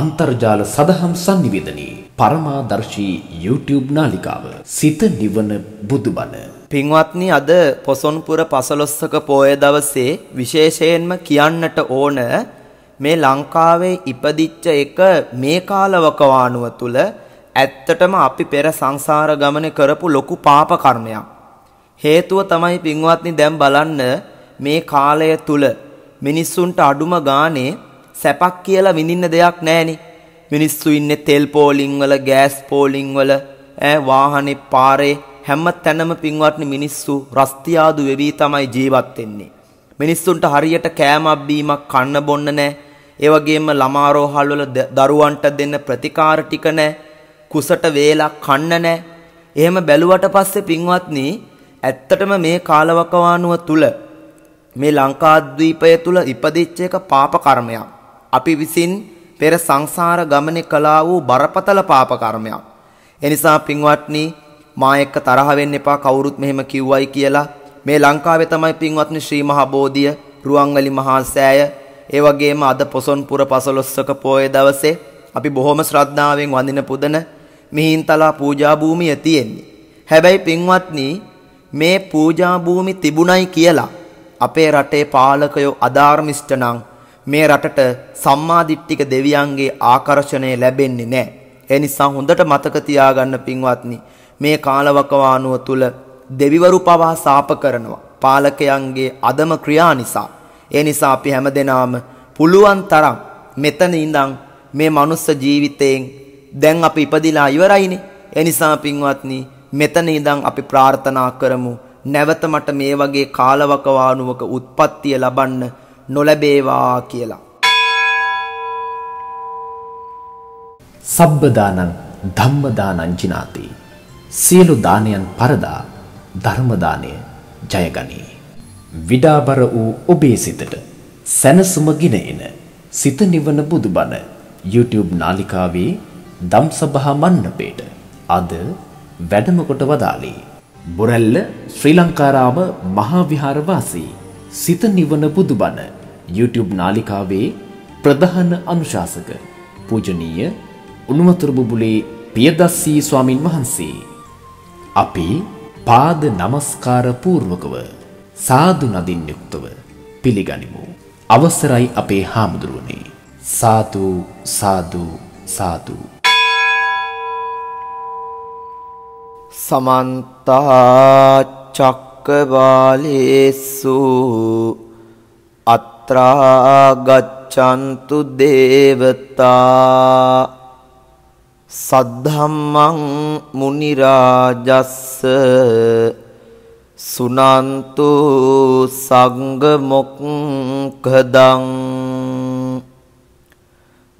අන්තර්ජාල සදහම් sannivedanaya පරමාදර්ශී YouTube නාලිකාව සිත නිවන බුදුබණ පින්වත්නි අද පොසොන්පුර 15ක පෝය දවසේ විශේෂයෙන්ම කියන්නට ඕන මේ ලංකාවේ ඉපදිච්ච එක මේ කාලවකවානුව තුල ඇත්තටම අපි පෙර සංසාර ගමනේ කරපු ලොකු පාප කර්මයක් හේතුව තමයි පින්වත්නි දැන් බලන්න මේ කාලය තුල මිනිස්සුන්ට අඩුම ගානේ සැපක් කියලා විඳින්න දෙයක් නෑනේ. මිනිස්සු ඉන්නේ තෙල් පෝලිං වල, ගෑස් පෝලිං වල, ඈ වාහනේ පාරේ හැම තැනම පින්වත්නි මිනිස්සු රස්තියාදු වෙවි තමයි ජීවත් වෙන්නේ. මිනිස්සුන්ට හරියට කෑමක් බීමක් කන්න බොන්න නැහැ. ඒ වගේම ළමාරෝහල් වල දරුවන්ට දෙන්න ප්‍රතිකාර ටික නැහැ. කුසට වේලක් කන්න නැහැ. එහෙම බැලුවට පස්සේ පින්වත්නි ඇත්තටම මේ කාලවකවානුව තුල මේ ලංකාද්වීපය තුල ඉපදිච්ච එක පාප කර්මයක්. අපි විසින් පෙර සංසාර ගමනේ කළා වූ බරපතල පාප කර්මයක්. එනිසා පින්වත්නි මා එක්ක තරහ වෙන්න එපා කවුරුත් මෙහෙම කිව්වයි කියලා. මේ ලංකාවේ තමයි පින්වත්නි ශ්‍රී මහා බෝධිය, රුවන්වැලි මහා සෑය, ඒ වගේම අද පොසොන්පුර 15ක පෝය දවසේ අපි බොහොම ශ්‍රද්ධාවෙන් වඳින පුදන මිහින්තලා පූජා භූමිය තියෙන්නේ. හැබැයි පින්වත්නි මේ පූජා භූමි තිබුණයි කියලා අපේ රටේ පාලකයෝ අධාර්මිෂ්ඨ නම් මේ රටට සම්මාදිට්ඨික දෙවියන්ගේ ආකර්ෂණය ලැබෙන්නේ නැහැ. ඒ නිසා හොඳට මතක තියාගන්න පින්වත්නි මේ කාලවකවානුව තුල දෙවිවරු පවා සාප කරනවා. පාලකයන්ගේ අදම ක්‍රියා නිසා. ඒ නිසා අපි හැමදෙනාම පුළුවන් තරම් මෙතන ඉඳන් මේ මනුස්ස ජීවිතයෙන් දැන් අපි ඉපදිලා ඉවරයිනේ. ඒ නිසා පින්වත්නි මෙතන ඉඳන් අපි ප්‍රාර්ථනා කරමු නැවත මට මේ වගේ කාලවකවානුවක උත්පත්තිය ලබන්න නොලැබේවා කියලා. සබ්බදානං ධම්මදානං ජිනාති. සියලු දානයන් පරදා ධර්මදානය ජයගනී. විඩාබර වූ ඔබේ සිතට සැනසුම ගෙන එන සිත නිවන බුදුබණ YouTube නාලිකාවේ දම් සභහා මණ්ඩපේට අද වැඩමකොට වදාලේ. බොරැල්ල ශ්‍රී ලංකාරාම මහාවිහාරවාසී සිත නිවන පුදුබණ YouTube නාලිකාවේ ප්‍රධාන අනුශාසක පූජනීය උණුවතුරු බුබුලේ පියදස්සී ස්වාමින් වහන්සේ අපි පාද නමස්කාර පූර්වකව සාදු නදින් යුක්තව පිළිගනිමු අවසරයි අපේ හාමුදුරුවනේ සාදු සාදු සාදු සමන්තා චක් චක්කවාලේසු අත්‍රාගච්ඡන්තු දේවතා සද්ධම්මං මුනි රාජස්ස සුනන්තු සංඝ මොක්ඛදං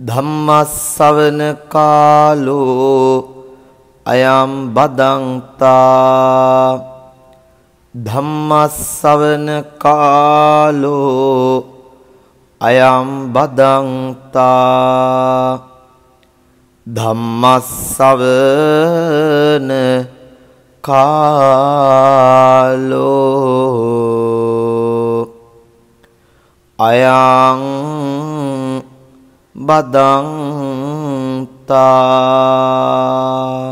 ධම්මස්සවන කාලෝ අයම් බදන්තා ධම්මස්සවන කාලෝ අයම් බදන්තා ධම්මස්සවන කාලෝ අයං බදන්තා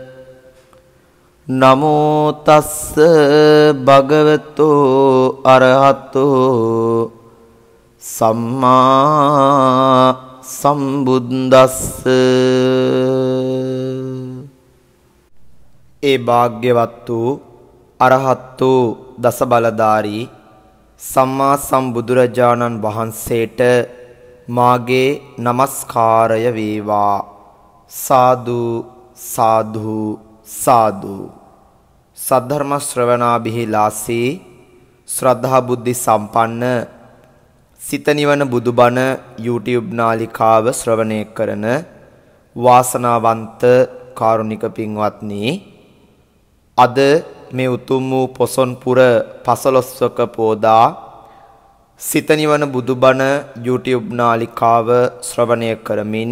නමෝ තස්ස භගවතු අරහතු සම්මා සම්බුද්දස්ස ඒ භාග්‍යවත් වූ අරහත් වූ දස බලධාරී සම්මා සම්බුදුරජාණන් වහන්සේට මාගේ নমස්කාරය වේවා සාදු සාදු සාදු සද්ධර්ම ශ්‍රවණාභිහි ලාසී ශ්‍රද්ධා බුද්ධි සම්පන්න සිත නිවන බුදුබණ YouTube නාලිකාව ශ්‍රවණය කරන වාසනාවන්ත කාරුණික පින්වත්නි අද මේ උතුම් වූ පොසොන් පුර පසළොස්වක පෝදා සිත නිවන බුදුබණ YouTube නාලිකාව ශ්‍රවණය කරමින්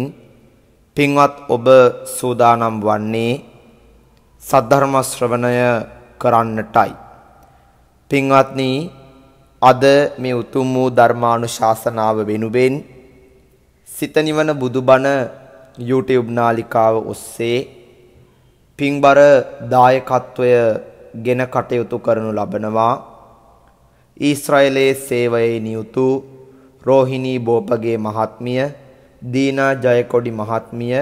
පින්වත් ඔබ සූදානම් වන්නේ සද්ධර්ම ශ්‍රවණය කරන්නටයි. පින්වත්නි අද මේ උතුම් වූ ධර්මානුශාසනාව වෙනුවෙන් සිත නිවන බුදුබණ YouTube නාලිකාව ඔස්සේ පින්බර දායකත්වය ගෙන කටයුතු කරනු ලබනවා. ඊශ්‍රායලයේ සේවයේ නියුතු රෝහිණී බෝපගේ මහත්මිය දීනා ජයකොඩි මහත්මිය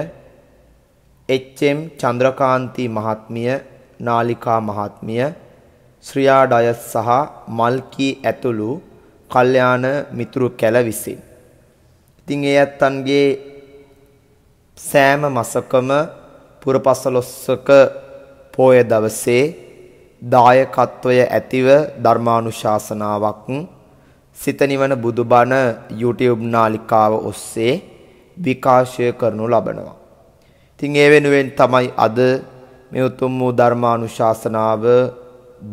එච්.එම්. චන්ද්‍රකාන්ති මහත්මිය, නාලිකා මහත්මිය, ශ්‍රියා ඩයස් සහ මල්කී ඇතුළු කල්යාණ මිතුරු කැල විසින්. ඉතින් ඒ ඇත්තන්ගේ සෑම මසකම පුරපසලොස්සක පෝය දවසේ දායකත්වය ඇතිව ධර්මානුශාසනාවක් සිත නිවන බුදුබණ YouTube නාලිකාව ඔස්සේ විකාශය කරනු ලබනවා. ඉතින් ඒ වෙනුවෙන් තමයි අද මේ උතුම් වූ ධර්මානුශාසනාව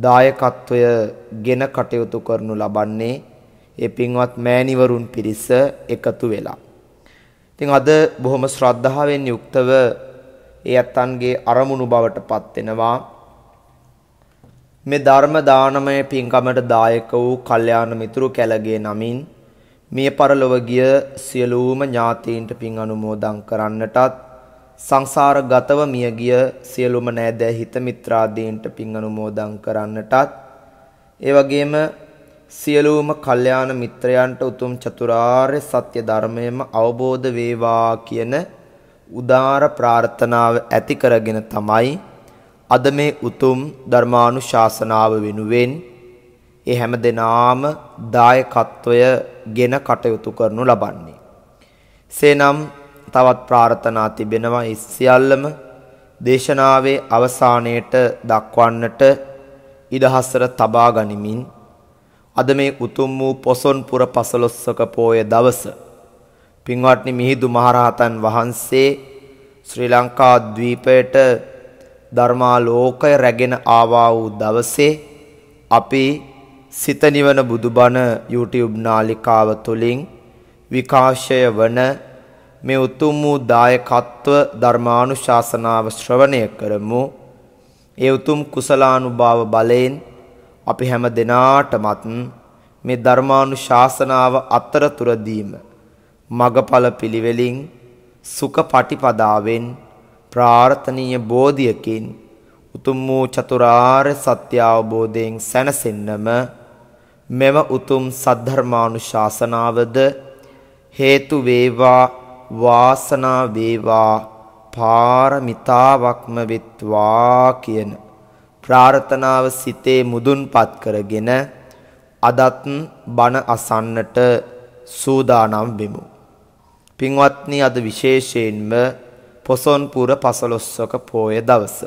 දායකත්වය ගෙන කටයුතු කරනු ලබන්නේ ඒ පින්වත් මෑණිවරුන් පිරිස එකතු වෙලා. ඉතින් අද බොහොම ශ්‍රද්ධාවෙන් යුක්තව ඒ අත්තන්ගේ අරමුණු බවට පත් වෙනවා. මේ ධර්ම දානමය පින්කමට දායක වූ කල්යාණ මිතුරු කැලගේ නමින් මිය පරලොව ගිය සියලුම ඥාතීන්ට පින් අනුමෝදන් කරන්නටත් සංසාරගතව මියගිය සියලුම නෑදෑ හිත මිත්‍රාදීන්ට පින් අනුමෝදන් කරන්නටත් ඒ වගේම සියලුම කල්යාණ මිත්‍රයන්ට උතුම් චතුරාර්ය සත්‍ය ධර්මයම අවබෝධ වේවා කියන උදාර ප්‍රාර්ථනාව ඇති කරගෙන තමයි අද මේ උතුම් ධර්මානුශාසනාව වෙනුවෙන් ඒ හැම දිනාම දායකත්වය ගෙන කටයුතු කරනු ලබන්නේ. සේනම් තවත් ප්‍රාර්ථනා තිබෙනවා ඒ සියල්ලම දේශනාවේ අවසානයේට දක්වන්නට ඉදහසර තබා ගනිමින් අද මේ උතුම් වූ පොසොන් පුර පසළොස්වක පෝය දවස පින්වත්නි මිහිඳු මහරහතන් වහන්සේ ශ්‍රී ලංකා ද්වීපයට ධර්මාලෝකය රැගෙන ආවා වූ දවසේ අපි සිත නිවන බුදුබණ YouTube නාලිකාව තුලින් විකාශය වන මේ උතුම් වූ දායකත්ව ධර්මානුශාසනාව ශ්‍රවණය කරමු. ඒ උතුම් කුසලානුභාව බලයෙන් අපි හැම දෙනාටමත් මේ ධර්මානුශාසනාව අතරතුරදීම මගඵල පිළිවෙලින් සුඛ පටිපදාවෙන් ප්‍රාර්ථනීය බෝධියකින් උතුම් වූ චතුරාර්ය සත්‍ය අවබෝධයෙන් සැනසෙන්නම මෙම උතුම් සද්ධර්මානුශාසනාවද හේතු වේවා වාසනා වේවා පාරමිතාවක්ම වෙත්වා කියන ප්‍රාර්ථනාව සිතේ මුදුන්පත් කරගෙන අදත් බණ අසන්නට සූදානම් වෙමු. පින්වත්නි අද විශේෂයෙන්ම පොසොන් පුර 15ක පෝය දවස.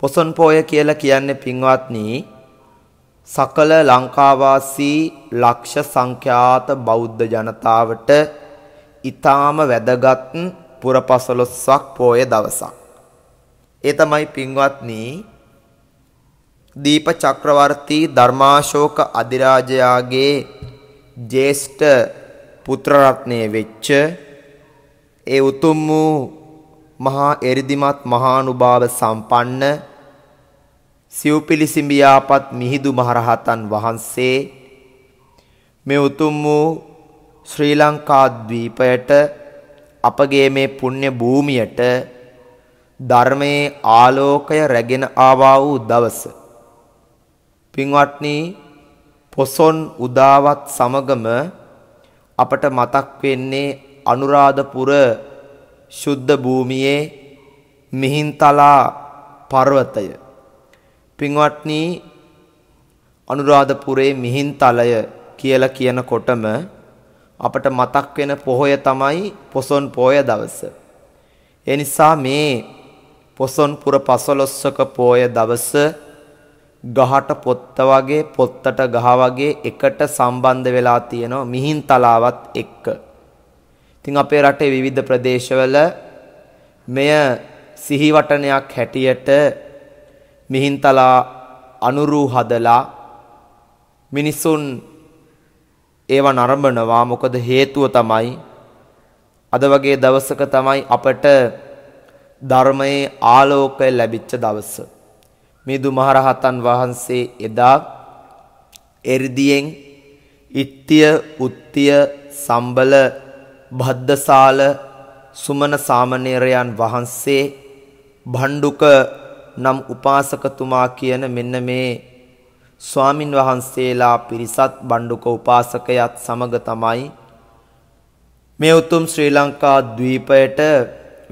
පොසොන් පෝය කියලා කියන්නේ පින්වත්නි සකල ලංකාවාසී ලක්ෂ සංඛ්‍යාත බෞද්ධ ජනතාවට ඊ타ම වැදගත් පුරපසළොස්වක් පෝය දවසක්. ඒ තමයි පින්වත්නි දීප චක්‍රවර්ති ධර්මාශෝක අධිරාජයාගේ ජේෂ්ඨ පුත්‍ර රත්නය වෙච්ච ඒ උතුම් වූ මහා එරිදිමත් මහානුභාව සම්පන්න සිව්පිලිසිඹියාපත් මිහිඳු මහරහතන් වහන්සේ මේ උතුම් වූ ශ්‍රී ලංකාද්වීපයට අපගේ මේ පුණ්‍ය භූමියට ධර්මයේ ආලෝකය රැගෙන ආවා වූ දවස පින්වත්නි පොසොන් උදාවත් සමගම අපට මතක් වෙන්නේ අනුරාධපුර ශුද්ධ භූමියේ මිහින්තලා පර්වතය පින්වත්නි අනුරාධපුරේ මිහින්තලය කියලා කියනකොටම අපට මතක් වෙන පොහොය තමයි පොසොන් පෝය දවස. ඒ නිසා මේ පොසොන් පුර පසළොස්වක පෝය දවස ගහට පොත්ත වගේ පොත්තට ගහ වගේ එකට සම්බන්ධ වෙලා තියෙනවා මිහින් තලාවත් එක්ක. ඉතින් අපේ රටේ විවිධ ප්‍රදේශවල මෙය සිහිවටනයක් හැටියට මිහින්තලා අනුරූ හදලා මිනිසුන් ඒව නරඹනවා මොකද හේතුව තමයි අද වගේ දවසක තමයි අපට ධර්මයේ ආලෝකය ලැබිච්ච දවස. මිදු මහරහතන් වහන්සේ එදා එරිදියෙන් ඉත්‍ය උත්‍ය සම්බල භද්දසාල සුමන සාමණේරයන් වහන්සේ භණ්ඩුක නම් උපාසකතුමා කියන මෙන්න මේ ස්වාමින් වහන්සේලා පිරිසත් බණ්ඩුක උපාසකයත් සමග තමයි මේ උතුම් ශ්‍රී ලංකා ද්වීපයට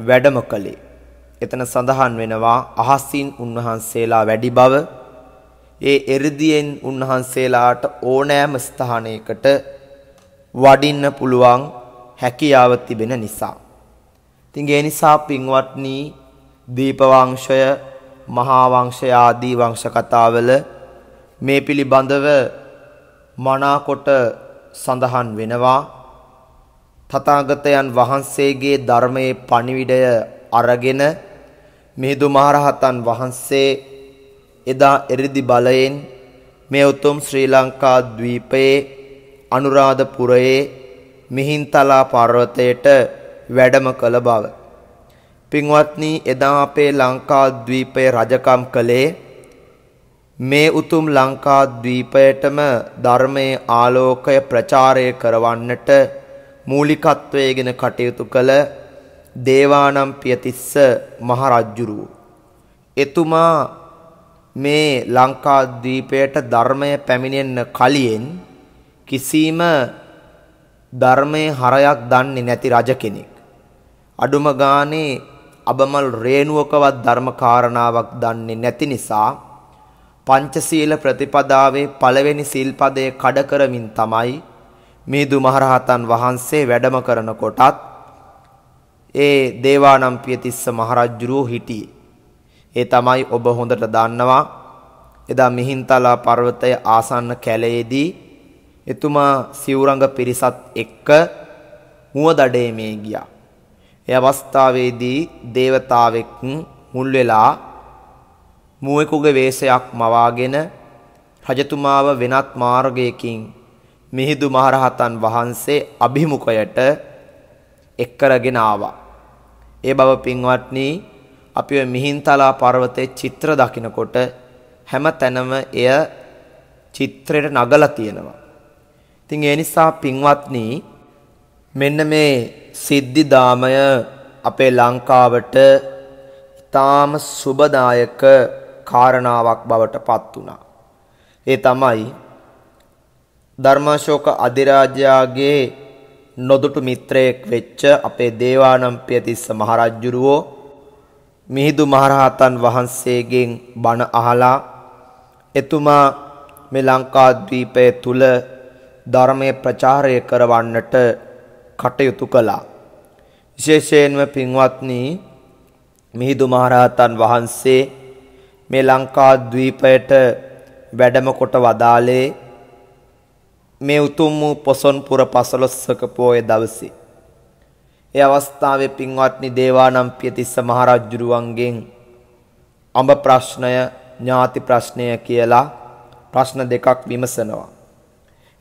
වැඩම කළේ. එතන සඳහන් වෙනවා අහසින් උන්වහන්සේලා වැඩි බව. ඒ එරිදියෙන් උන්වහන්සේලාට ඕනෑම ස්ථානයකට වඩින්න පුළුවන් හැකියාව තිබෙන නිසා. ඉතින් ඒ නිසා පින්වත්නි දීපවංශය මහා වංශය ආදී වංශ කතාවල මේ පිළිබඳව මනාකොට සඳහන් වෙනවා තථාගතයන් වහන්සේගේ ධර්මයේ පණිවිඩය අරගෙන මිහිඳු මහරහතන් වහන්සේ එදා එරිදි බලයෙන් මේ උතුම් ශ්‍රී ලංකා ද්වීපයේ අනුරාධපුරයේ මිහින්තලා පර්වතයට වැඩම කළ බව. පින්වත්නි එදා අපේ ලංකා ද්වීපයේ රජකම් කළේ මේ උතුම් ලංකාද්වීපයටම ධර්මයේ ආලෝකය ප්‍රචාරය කරවන්නට මූලිකත්වයේගෙන කටයුතු කළ දේවානම් පියතිස්ස මහරජුරුව. එතුමා මේ ලංකාද්වීපයට ධර්මය පැමිණෙන්න කලින් කිසිම ධර්මයේ හරයක් දන්නේ නැති රජ කෙනෙක්. අඩුම ගානේ අබමල් රේණුවකවත් ධර්ම කාරණාවක් දන්නේ නැති නිසා පංචශීල ප්‍රතිපදාවේ පළවෙනි සීල්පදය කඩ කරමින් තමයි මිදු මහරහතන් වහන්සේ වැඩම කරන කොටත් ඒ දේවානම් පියතිස්ස මහරජුරෝ හිටියේ. ඒ තමයි ඔබ හොඳට දන්නවා එදා මිහින්තලා පර්වතය ආසන්න කැලයේදී එතුමා සිවුරඟ පිරිසත් එක්ක මුවදඩේමේ ගියා. ඒ අවස්ථාවේදී දේවතාවෙක් මුල් වෙලා මුවෙකුගේ වේශයක් මවාගෙන රජතුමාව වෙනත් මාර්ගයකින් මිහිඳු මහරහතන් වහන්සේ අභිමුඛයට එක් කරගෙන ආවා. ඒ බව පින්වත්නි අපි ඔය මිහින්තලා පර්වතයේ චිත්‍ර දකිනකොට හැම තැනම එය චිත්‍රයට නගලා තියෙනවා. ඉතින් ඒ නිසා පින්වත්නි මෙන්න මේ සිද්ධි දාමය අපේ ලංකාවට ඊටාම සුබදායක කාරණාවක් බවට පත් වුණා. ඒ තමයි ධර්මාශෝක අධිරාජයාගේ නොදුටු මිත්‍රයෙක් වෙච්ච අපේ දේවානම්පියතිස්ස මහරජුරුවෝ මිහිඳු මහරහතන් වහන්සේගෙන් බණ අහලා එතුමා මේ ලංකාද්වීපය තුල ධර්මයේ ප්‍රචාරය කරවන්නට කටයුතු කළා. විශේෂයෙන්ම පින්වත්නි මිහිඳු මහරහතන් වහන්සේ මේ ලංකාද්වීපයට වැඩම කොට වදාලේ මේ උතුම් වූ පොසොන් පුර පසළොස්වක පෝය දවසේ. ඒ අවස්ථාවේ පින්වත්නි දේවානම් පියතිස්ස මහරජුරුවන්ගෙන් අඹ ප්‍රශ්නය ඥාති ප්‍රශ්නය කියලා ප්‍රශ්න දෙකක් විමසනවා.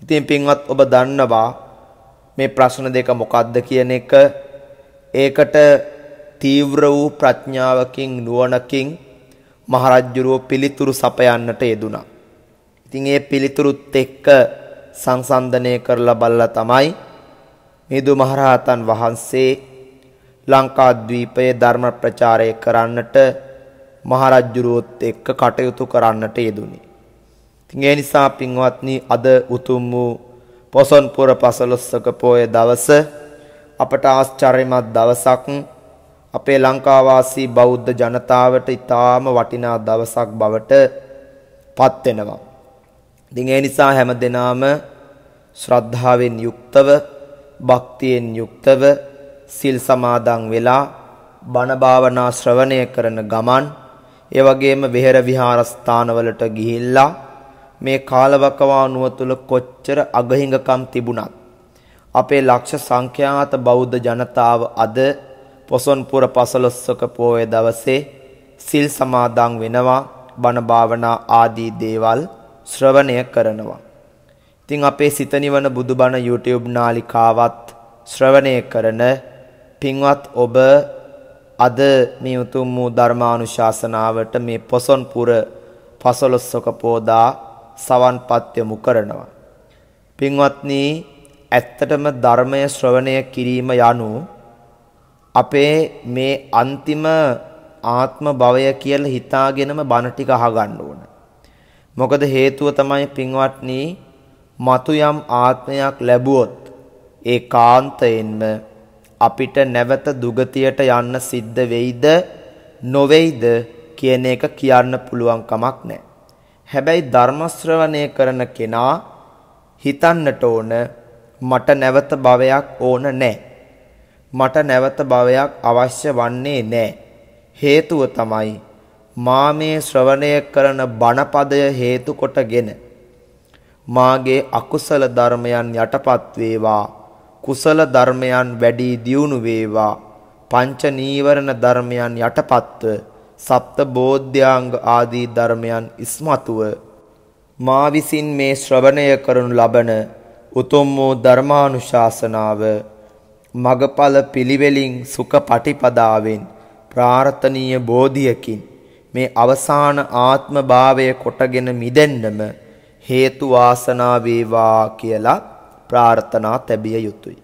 ඉතින් පින්වත් ඔබ දන්නවා මේ ප්‍රශ්න දෙක මොකක්ද කියන එක ඒකට තීව්‍ර වූ ප්‍රඥාවකින් නුවණකින් මහරජ්ජුරුව පිළිතුරු සපයන්නට යෙදුනා. ඉතින් ඒ පිළිතුරුත් එක්ක සංසන්දනය කරලා බලලා තමයි මිහිඳු මහරහතන් වහන්සේ ලංකාද්වීපයේ ධර්ම ප්‍රචාරය කරන්නට මහරජ්ජුරුවොත් එක්ක කටයුතු කරන්නට යෙදුනේ. ඉතින් ඒ නිසා පින්වත්නි අද උතුම් වූ පොසොන් පුර පසළොස්වක පෝය දවස අපට ආශ්චර්යමත් දවසක් අපේ ලංකාවාසී බෞද්ධ ජනතාවට ඉතාම වටිනා දවසක් බවට පත් වෙනවා. ඉතින් ඒ නිසා හැමදෙනාම ශ්‍රද්ධාවෙන් යුක්තව, භක්තියෙන් යුක්තව සිල් සමාදන් වෙලා බණ භාවනා ශ්‍රවණය කරන ගමන් ඒ වගේම විහෙර විහාරස්ථානවලට ගිහිල්ලා මේ කාලවකවානුව තුල කොච්චර අගහිඟකම් තිබුණත් අපේ ලක්ෂ සංඛ්‍යාත බෞද්ධ ජනතාව අද පොසොන්පුර පසළොස්සක පෝය දවසේ සිල් සමාදන් වෙනවා බණ භාවනා ආදී දේවල් ශ්‍රවණය කරනවා. ඉතින් අපේ සිත නිවන බුදුබණ YouTube නාලිකාවත් ශ්‍රවණය කරන පින්වත් ඔබ අද මේ උතුම් වූ ධර්මානුශාසනාවට මේ පොසොන්පුර පසළොස්වක පෝදා සවන්පත් යොමු කරනවා. පින්වත්නි ඇත්තටම ධර්මය ශ්‍රවණය කිරීම යනු අපේ මේ අන්තිම ආත්ම භවය කියලා හිතාගෙනම බණ ටික අහගන්න ඕන. මොකද හේතුව තමයි පින්වත්නි මතු යම් ආත්මයක් ලැබුවොත් ඒ කාන්තයෙන්ම අපිට නැවත දුගතියට යන්න සිද්ධ වෙයිද නොවේයිද කියන එක කියන්න පුළුවන් කමක් නැහැ. හැබැයි ධර්ම ශ්‍රවණය කරන කෙනා හිතන්නට ඕන මට නැවත භවයක් ඕන නැහැ. මට නැවත භවයක් අවශ්‍ය වන්නේ නැහැ. හේතුව තමයි මා මේ ශ්‍රවණය කරන බණපදය හේතු කොටගෙන මාගේ අකුසල ධර්මයන් යටපත් වේවා කුසල ධර්මයන් වැඩි දියුණු වේවා පංච නීවරණ ධර්මයන් යටපත්ව සප්ත බෝධ්‍යාංග ආදී ධර්මයන් ඉස්මතුව මා විසින් මේ ශ්‍රවණය කරනු ලබන උතුම් වූ ධර්මානුශාසනාව මගඵල පිළිවෙලින් සුඛ පටිපදාවෙන් ප්‍රාර්ථනීය බෝධියකින් මේ අවසාන ආත්ම භාවය කොටගෙන මිදෙන්නම හේතු වාසනා වේවා කියලා ප්‍රාර්ථනා තැබිය යුතුයි.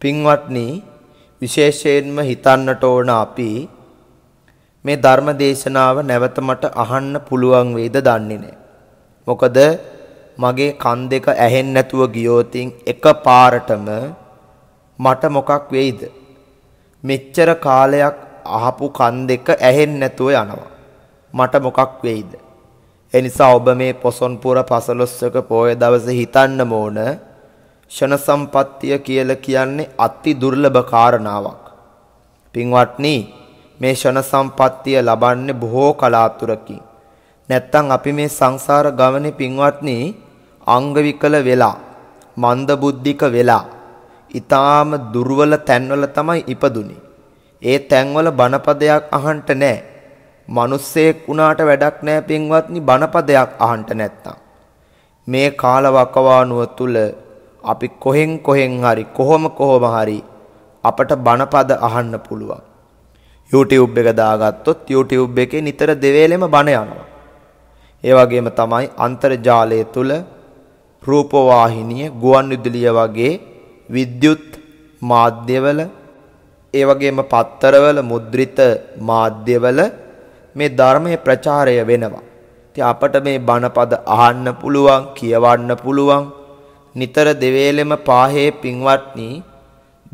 පින්වත්නි විශේෂයෙන්ම හිතන්නට ඕන අපි මේ ධර්ම දේශනාව නැවත මට අහන්න පුළුවන් වේද දන්නේ නැහැ. මොකද මගේ කන් දෙක ඇහෙන්නේ නැතුව ගියෝතින් එකපාරටම මට මොකක් වෙයිද? මෙච්චර කාලයක් අහපු කන් දෙක ඇහෙන්නේ නැතුව යනවා. මට මොකක් වෙයිද? එනිසා ඔබ මේ පොසොන්පුර පසළොස්වක පෝය දවසේ හිතන්න ඕන ෂණ සම්පත්තිය කියලා කියන්නේ අති දුර්ලභ කාරණාවක්. පින්වත්නි මේ ෂණ සම්පත්තිය ලබන්නේ බොහෝ කලාතුරකින්. නැත්තම් අපි මේ සංසාර ගමනේ පින්වත්නි අංග විකල වෙලා මන්ද බුද්ධික වෙලා ඊටාම දුර්වල තැන්වල තමයි ඉපදුනේ. ඒ තැන්වල බණපදයක් අහන්ට නැහැ. මිනිස්සෙක් වුණාට වැඩක් නැහැ පින්වත්නි බණපදයක් අහන්ට නැත්තම්. මේ කාලවකවානුව තුල අපි කොහෙන් කොහෙන් හරි කොහොම කොහොම හරි අපට බණපද අහන්න පුළුවන්. YouTube එක දාගත්තොත් YouTube එකේ නිතර දෙවේලෙම බණ යනවා. ඒ වගේම තමයි අන්තර්ජාලය තුල රූපවාහිනිය ගුවන් විදුලිය වගේ විද්‍යුත් මාධ්‍යවල ඒ වගේම පත්තරවල මුද්‍රිත මාධ්‍යවල මේ ධර්මයේ ප්‍රචාරය වෙනවා. ඉතින් අපට මේ බණපද අහන්න පුළුවන්, කියවන්න පුළුවන්. නිතර දෙවේලෙම පාහේ පින්වත්නි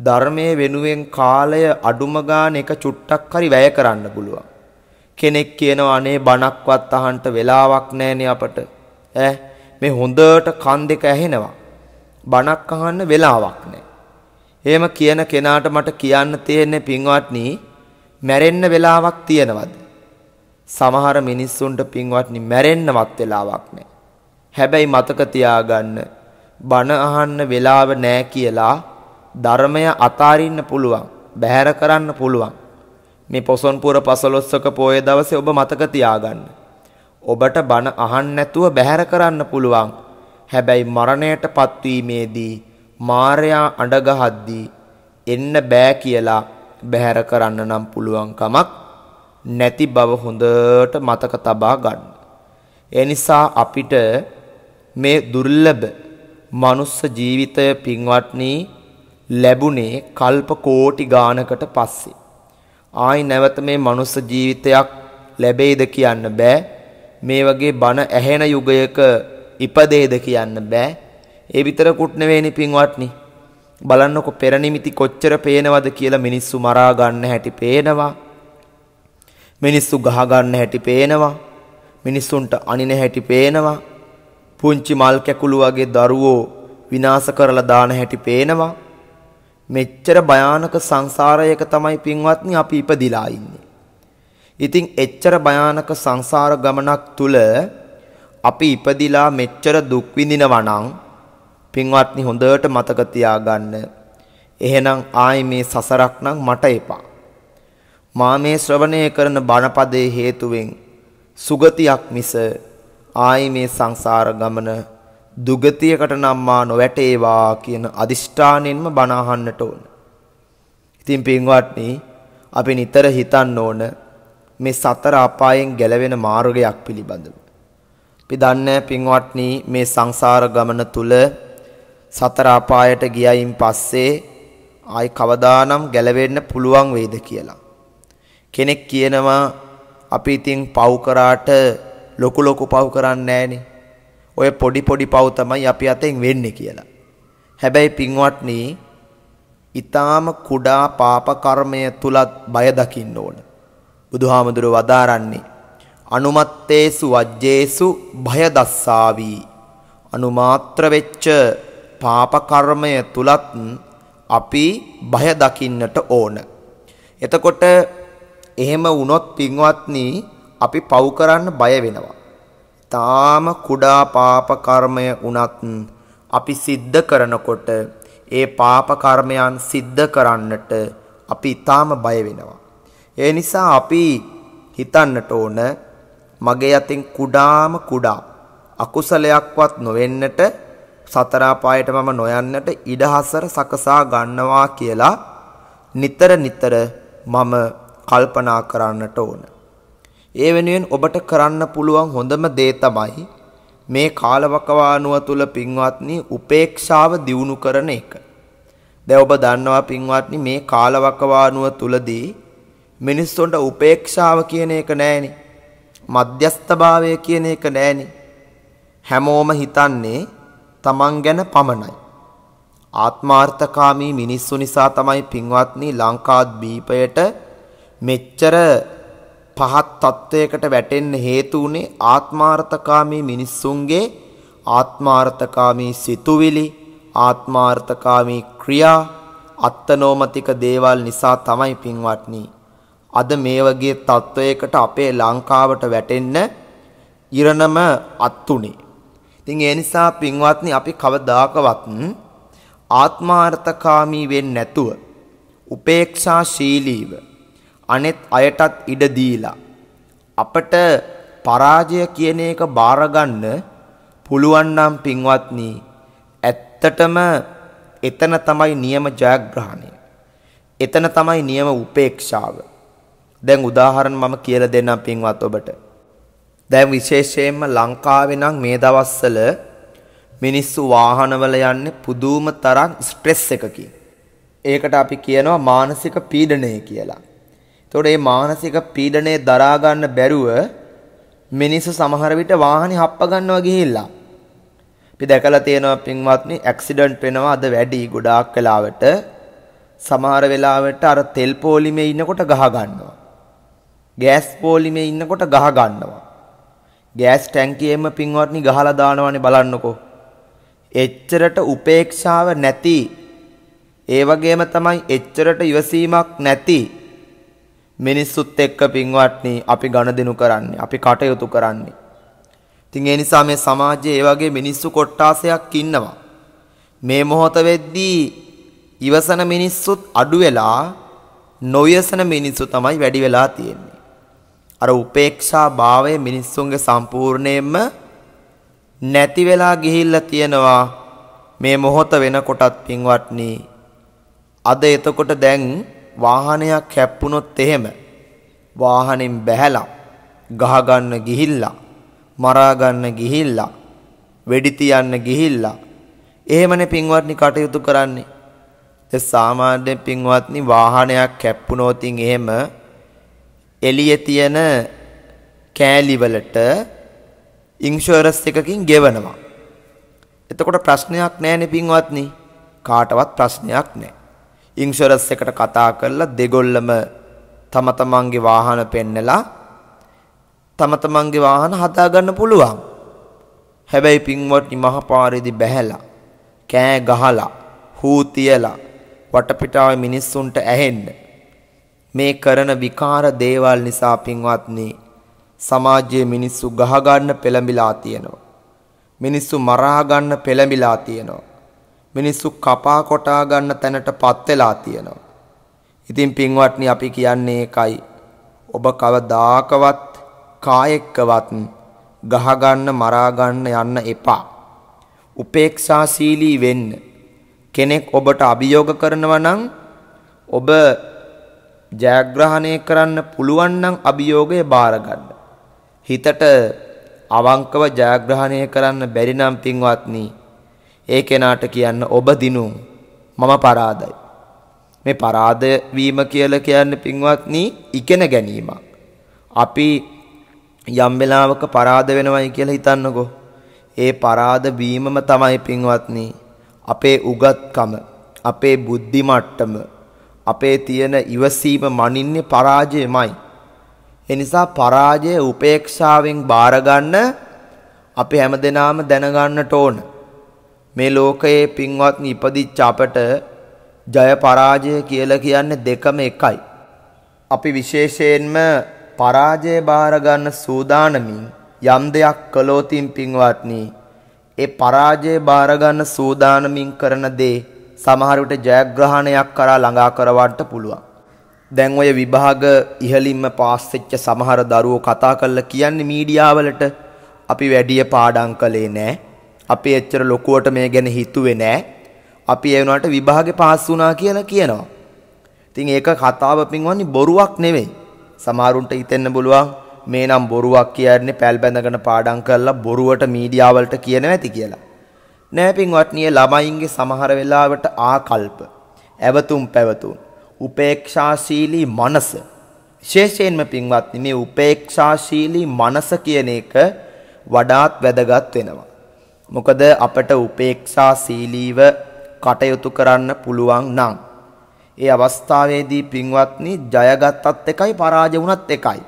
ධර්මයේ වෙනුවෙන් කාලය අඩුම ගාන එක චුට්ටක් හරි වැය කරන්න පුළුවන්. කෙනෙක් කියනවා අනේ බණක්වත් අහන්න වෙලාවක් නැහැනේ අපට. ඈ මේ හොඳට කන් දෙක ඇහෙනවා. බණක් අහන්න වෙලාවක් නැහැ. එහෙම කියන කෙනාට මට කියන්න තියෙන්නේ පින්වත්නි මැරෙන්න වෙලාවක් තියනවද? සමහර මිනිස්සුන්ට පින්වත්නි මැරෙන්නවත් වෙලාවක් නැහැ. හැබැයි මතක තියාගන්න බණ අහන්න වෙලාව නැහැ කියලා ධර්මය අතාරින්න පුළුවන්. බැහැර කරන්න පුළුවන්. මේ පොසොන්පුර 15ක පොය දවසේ ඔබ මතක තියාගන්න. ඔබට බණ අහන්න නැතුව බැහැර කරන්න පුළුවන්. හැබැයි මරණයට පත්වීමේදී මාරයා අඬගහද්දී එන්න බෑ කියලා බැහැර කරන්න නම් පුළුවන්කමක් නැති බව හොඳට මතක තබා ගන්න. ඒ නිසා අපිට මේ දුර්ලභ මනුස්ස ජීවිතය පින්වත්නි ලැබුණේ කල්ප කෝටි ගානකට පස්සේ. ආයි නැවත මේ මනුස්ස ජීවිතයක් ලැබෙයිද කියන්න බෑ. මේ වගේ බන ඇහෙන යුගයක ඉපදේද කියන්න බෑ. ඒ විතරකුත් නෙවෙයිනි පින්වත්නි. බලන්නකො පෙර නිමිති කොච්චර පේනවද කියලා මිනිස්සු මරා ගන්න හැටි පේනවා. මිනිස්සු ගහ ගන්න හැටි පේනවා. මිනිස්සුන්ට අනින හැටි පේනවා. පුංචි මල් කැකුළු වගේ දරුවෝ විනාශ කරලා දාන හැටි පේනවා. මෙච්චර භයානක සංසාරයක තමයි පින්වත්නි අපි ඉපදිලා ඉන්නේ. ඉතින් එච්චර භයානක සංසාර ගමනක් තුල අපි ඉපදිලා මෙච්චර දුක් විඳිනවා නම් පින්වත්නි හොඳට මතක තියාගන්න. එහෙනම් ආයේ මේ සසරක් නම් මට එපා. මා මේ ශ්‍රවණය කරන බණපදයේ හේතුවෙන් සුගතියක් මිස ආයේ මේ සංසාර ගමන දුගතියකට නම් මා නොවැටේවා කියන අදිෂ්ඨානෙන්ම බණ අහන්නට ඕන. ඉතින් පින්වත්නි අපි නිතර හිතන්න ඕන මේ සතර අපායෙන් ගැලවෙන මාර්ගයක් පිළිබඳව. අපි දන්නේ පින්වත්නි මේ සංසාර ගමන තුල සතර අපායට ගියයින් පස්සේ ආයි කවදානම් ගැලවෙන්න පුළුවන් වේද කියලා. කෙනෙක් කියනවා අපි ඉතින් පව් කරාට ලොකු ලොකු පව් කරන්නේ නැහනේ. ඔය පොඩි පොඩි පව් තමයි අපි අතෙන් වෙන්නේ කියලා. හැබැයි පින්වත්නි, ඊටාම කුඩා පාප කර්මය තුලත් බය දකින්න ඕන. බුදුහාමුදුරුව වදාරන්නේ අනුමත්තේසු වජ්ජේසු භය දස්සාවි අනුමාත්‍ර වෙච්ච පාප කර්මය තුලත් අපි භය දකින්නට ඕන. එතකොට එහෙම වුණොත් පින්වත්නි අපි පව් කරන්න බය වෙනවා. තාම කුඩා පාප කර්මය වුණත් අපි සිද්ධ කරනකොට ඒ පාප කර්මයන් සිද්ධ කරන්නට අපි ඊටාම බය වෙනවා. ඒ නිසා අපි හිතන්නට ඕන මගේ අතින් කුඩාම කුඩා අකුසලයක්වත් නොවෙන්නට සතර පායට මම නොයන්නට ඉඩහසර සකසා ගන්නවා කියලා නිතර නිතර මම කල්පනා කරන්නට ඕන. ඒ වෙනුවෙන් ඔබට කරන්න පුළුවන් හොඳම දේ තමයි මේ කාලවකවානුව තුල පින්වත්නි උපේක්ෂාව දියුණු කරන එක. දැන් ඔබ දන්නවා පින්වත්නි මේ කාලවකවානුව තුලදී මිනිස්සුන්ට උපේක්ෂාව කියන එක නැහැනේ. මධ්‍යස්ථභාවය කියන එක නෑනේ. හැමෝම හිතන්නේ තමන් ගැන පමණයි. ආත්මාර්ථකාමී මිනිස්සු නිසා තමයි පින්වත්නි ලංකාද්වීපයට මෙච්චර පහත් තත්ත්වයකට වැටෙන්න හේතු වුණේ ආත්මාර්ථකාමී මිනිස්සුන්ගේ ආත්මාර්ථකාමී සිතුවිලි ආත්මාර්ථකාමී ක්‍රියා අත්තනෝමතික දේවල් නිසා තමයි පින්වත්නි අද මේ වගේ තත්වයකට අපේ ලංකාවට වැටෙන්න ඉරණම අත්තුනේ. ඉතින් ඒ නිසා පින්වත්නි අපි කවදාකවත් ආත්මාර්ථකාමී වෙන්නේ නැතුව උපේක්ෂාශීලීව අනෙත් අයටත් ඉඩ දීලා අපට පරාජය කියන එක බාර ගන්න පුළුවන් නම් පින්වත්නි ඇත්තටම එතන තමයි නියම ජයග්‍රහණය. එතන තමයි නියම උපේක්ෂාව. දැන් උදාහරණ මම කියලා දෙන්නම් පින්වත් ඔබට. දැන් විශේෂයෙන්ම ලංකාවේ නම් මේ දවස්වල මිනිස්සු වාහනවල යන්නේ පුදුම තරම් ස්ට්‍රෙස් එකකින්. ඒකට අපි කියනවා මානසික පීඩනය කියලා. එතකොට මේ මානසික පීඩනය දරා ගන්න බැරුව මිනිස්සු සමහර විට වාහනේ හප්ප ගන්නවා ගිහිල්ලා. අපි දැකලා තියෙනවා පින්වත්නි ඇක්සිඩන්ට් වෙනවා අද වැඩි ගොඩාක් වෙලාවට. සමහර වෙලාවට අර තෙල් පොලිමේ ඉන්නකොට ගහ ගන්නවා. ගෑස් පෝලිමේ ඉන්නකොට ගහ ගන්නවා. ගෑස් ටැංකියෙම පින්වත්නි ගහලා දානවනේ බලන්නකෝ. එච්චරට උපේක්ෂාව නැති ඒ වගේම තමයි එච්චරට ඉවසීමක් නැති මිනිස්සුත් එක්ක පින්වත්නි අපි ගනුදෙනු කරන්නේ අපි කටයුතු කරන්නේ. ඉතින් ඒ නිසා මේ සමාජයේ ඒ වගේ මිනිස්සු කොට්ටාසයක් ඉන්නවා. මේ මොහොත වෙද්දී ඉවසන මිනිස්සුත් අඩු වෙලා නොයසන මිනිස්සු තමයි වැඩි වෙලා තියෙන්නේ. අර උපේක්ෂා භාවය මිනිස්සුන්ගේ සම්පූර්ණයෙන්ම නැති වෙලා ගිහිල්ලා තියෙනවා මේ මොහොත වෙනකොටත් පින්වත්නි අද එතකොට දැන් වාහනයක් හැප්පුණොත් එහෙම වාහනෙන් බැහැලා ගහ ගන්න ගිහිල්ලා මරා ගන්න ගිහිල්ලා වෙඩි තියන්න ගිහිල්ලා එහෙමනේ පින්වත්නි කටයුතු කරන්නේ ඒ සාමාන්‍ය පින්වත්නි වාහනයක් හැප්පුණොත් එහෙම එළියේ තියෙන කෑලිවලට ඉන්ෂුරන්ස් එකකින් ගෙවනවා. එතකොට ප්‍රශ්නයක් නැහැනේ පින්වත්නි. කාටවත් ප්‍රශ්නයක් නැහැ. ඉන්ෂුරන්ස් එකට කතා කරලා දෙගොල්ලම තම තමන්ගේ වාහන පෙන්නලා තම තමන්ගේ වාහන හදා ගන්න පුළුවන්. හැබැයි පින්වත්නි මහපාරේදී බැහැලා කෑ ගහලා හූ තියලා වටපිටාවේ මිනිස්සුන්ට ඇහෙන්නේ මේ කරන විකාර දේවල් නිසා පින්වත්නි සමාජයේ මිනිස්සු ගහ ගන්න පෙළඹිලා තියෙනවා. මිනිස්සු මරා ගන්න පෙළඹිලා තියෙනවා. මිනිස්සු කපා කොටා ගන්න තැනටපත් වෙලා තියෙනවා. ඉතින් පින්වත්නි අපි කියන්නේ ඒකයි. ඔබ කවදාකවත් කායෙක්කවත් ගහ ගන්න මරා ගන්න යන්න එපා. උපේක්ෂාශීලී වෙන්න. කෙනෙක් ඔබට අභියෝග කරනවා නම් ඔබ ජයග්‍රහණය කරන්න පුළුවන් නම් අභියෝගය බාර ගන්න. හිතට අවංකව ජයග්‍රහණය කරන්න බැරි නම් පින්වත්නි, ඒ කෙනාට කියන්න ඔබ දිනුම් මම පරාදයි. මේ පරාද වීම කියලා කියන්නේ පින්වත්නි ඉගෙන ගැනීමක්. අපි යම් වෙලාවක පරාද වෙනවයි කියලා හිතන්නකෝ. ඒ පරාද වීමම තමයි පින්වත්නි අපේ උගත්කම, අපේ බුද්ධි මට්ටම අපේ තියෙන ඉවසීම මනින්නේ පරාජයමයි. ඒ නිසා පරාජය උපේක්ෂාවෙන් බාර ගන්න අපි හැමදෙනාම දැනගන්නට ඕන. මේ ලෝකයේ පින්වත් ඉපදිච්ච අපට ජය පරාජය කියලා කියන්නේ දෙකම එකයි. අපි විශේෂයෙන්ම පරාජය බාර ගන්න සූදානමින් යම් දෙයක් කළොතින් පින්වත්නි ඒ පරාජය බාර ගන්න සූදානමින් කරන දේ සමහර විට ජයග්‍රහණයක් කරා ළඟා කරවන්න පුළුවන්. දැන් ඔය විභාග ඉහළින්ම පාස් වෙච්ච සමහර දරුවෝ කතා කරලා කියන්නේ මීඩියා වලට අපි වැඩිය පාඩම් කළේ නෑ. අපි එච්චර ලොකුවට මේ ගැන හිතුවේ නෑ. අපි ඒ වුණාට විභාගේ පාස් වුණා කියලා කියනවා. ඉතින් ඒක කතාව පින්වන්නේ බොරුවක් නෙවෙයි. සමහරුන්ට හිතෙන්න පුළුවන් මේ නම් බොරුවක් කියන්නේ පැල් බැඳගෙන පාඩම් කරලා බොරුවට මීඩියා වලට කියනවා ඇති කියලා. නෑ පින්වත්නි ළමයින්ගේ සමහර වෙලාවට ආකල්ප ඇවතුම් පැවතුම් උපේක්ෂාශීලී මනස විශේෂයෙන්ම පින්වත්නි මේ උපේක්ෂාශීලී මනස කියන එක වඩාත් වැදගත් වෙනවා මොකද අපට උපේක්ෂාශීලීව කටයුතු කරන්න පුළුවන් නම් ඒ අවස්ථාවේදී පින්වත්නි ජයගත්තත් එකයි පරාජය වුණත් එකයි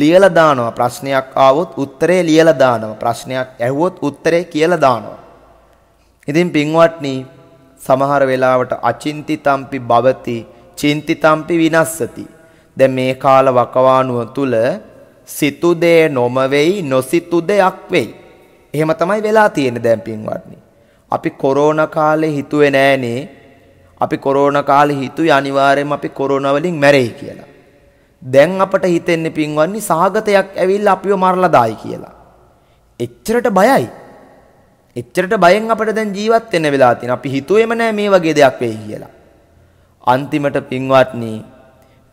ලියලා දානවා ප්‍රශ්නයක් ආවොත් උත්තරේ ලියලා දානවා ප්‍රශ්නයක් ඇහුවොත් උත්තරේ කියලා දානවා ඉතින් පින්වත්නි සමහර වෙලාවට අචින්තිතම්පි භවති චින්තිතම්පි විනස්සති. දැන් මේ කාල වකවානුව තුල සිතු දේ නොම වෙයි නොසිතු දෙයක් වෙයි. එහෙම තමයි වෙලා තියෙන්නේ දැන් පින්වත්නි. අපි කොරෝනා කාලේ හිතුවේ නෑනේ අපි කොරෝනා කාලේ හිතුවේ අනිවාර්යයෙන්ම අපි කොරෝනා වලින් මැරෙයි කියලා. දැන් අපට හිතෙන්නේ පින්වත්නි සාගතයක් ඇවිල්ලා අපිව මරලා දායි කියලා. එච්චරට බයයි. එච්චරට බයෙන් අපිට දැන් ජීවත් වෙන්න වෙලා තියෙන. අපි හිතුවේම නෑ මේ වගේ දෙයක් වෙයි කියලා. අන්තිමට පින්වත්නි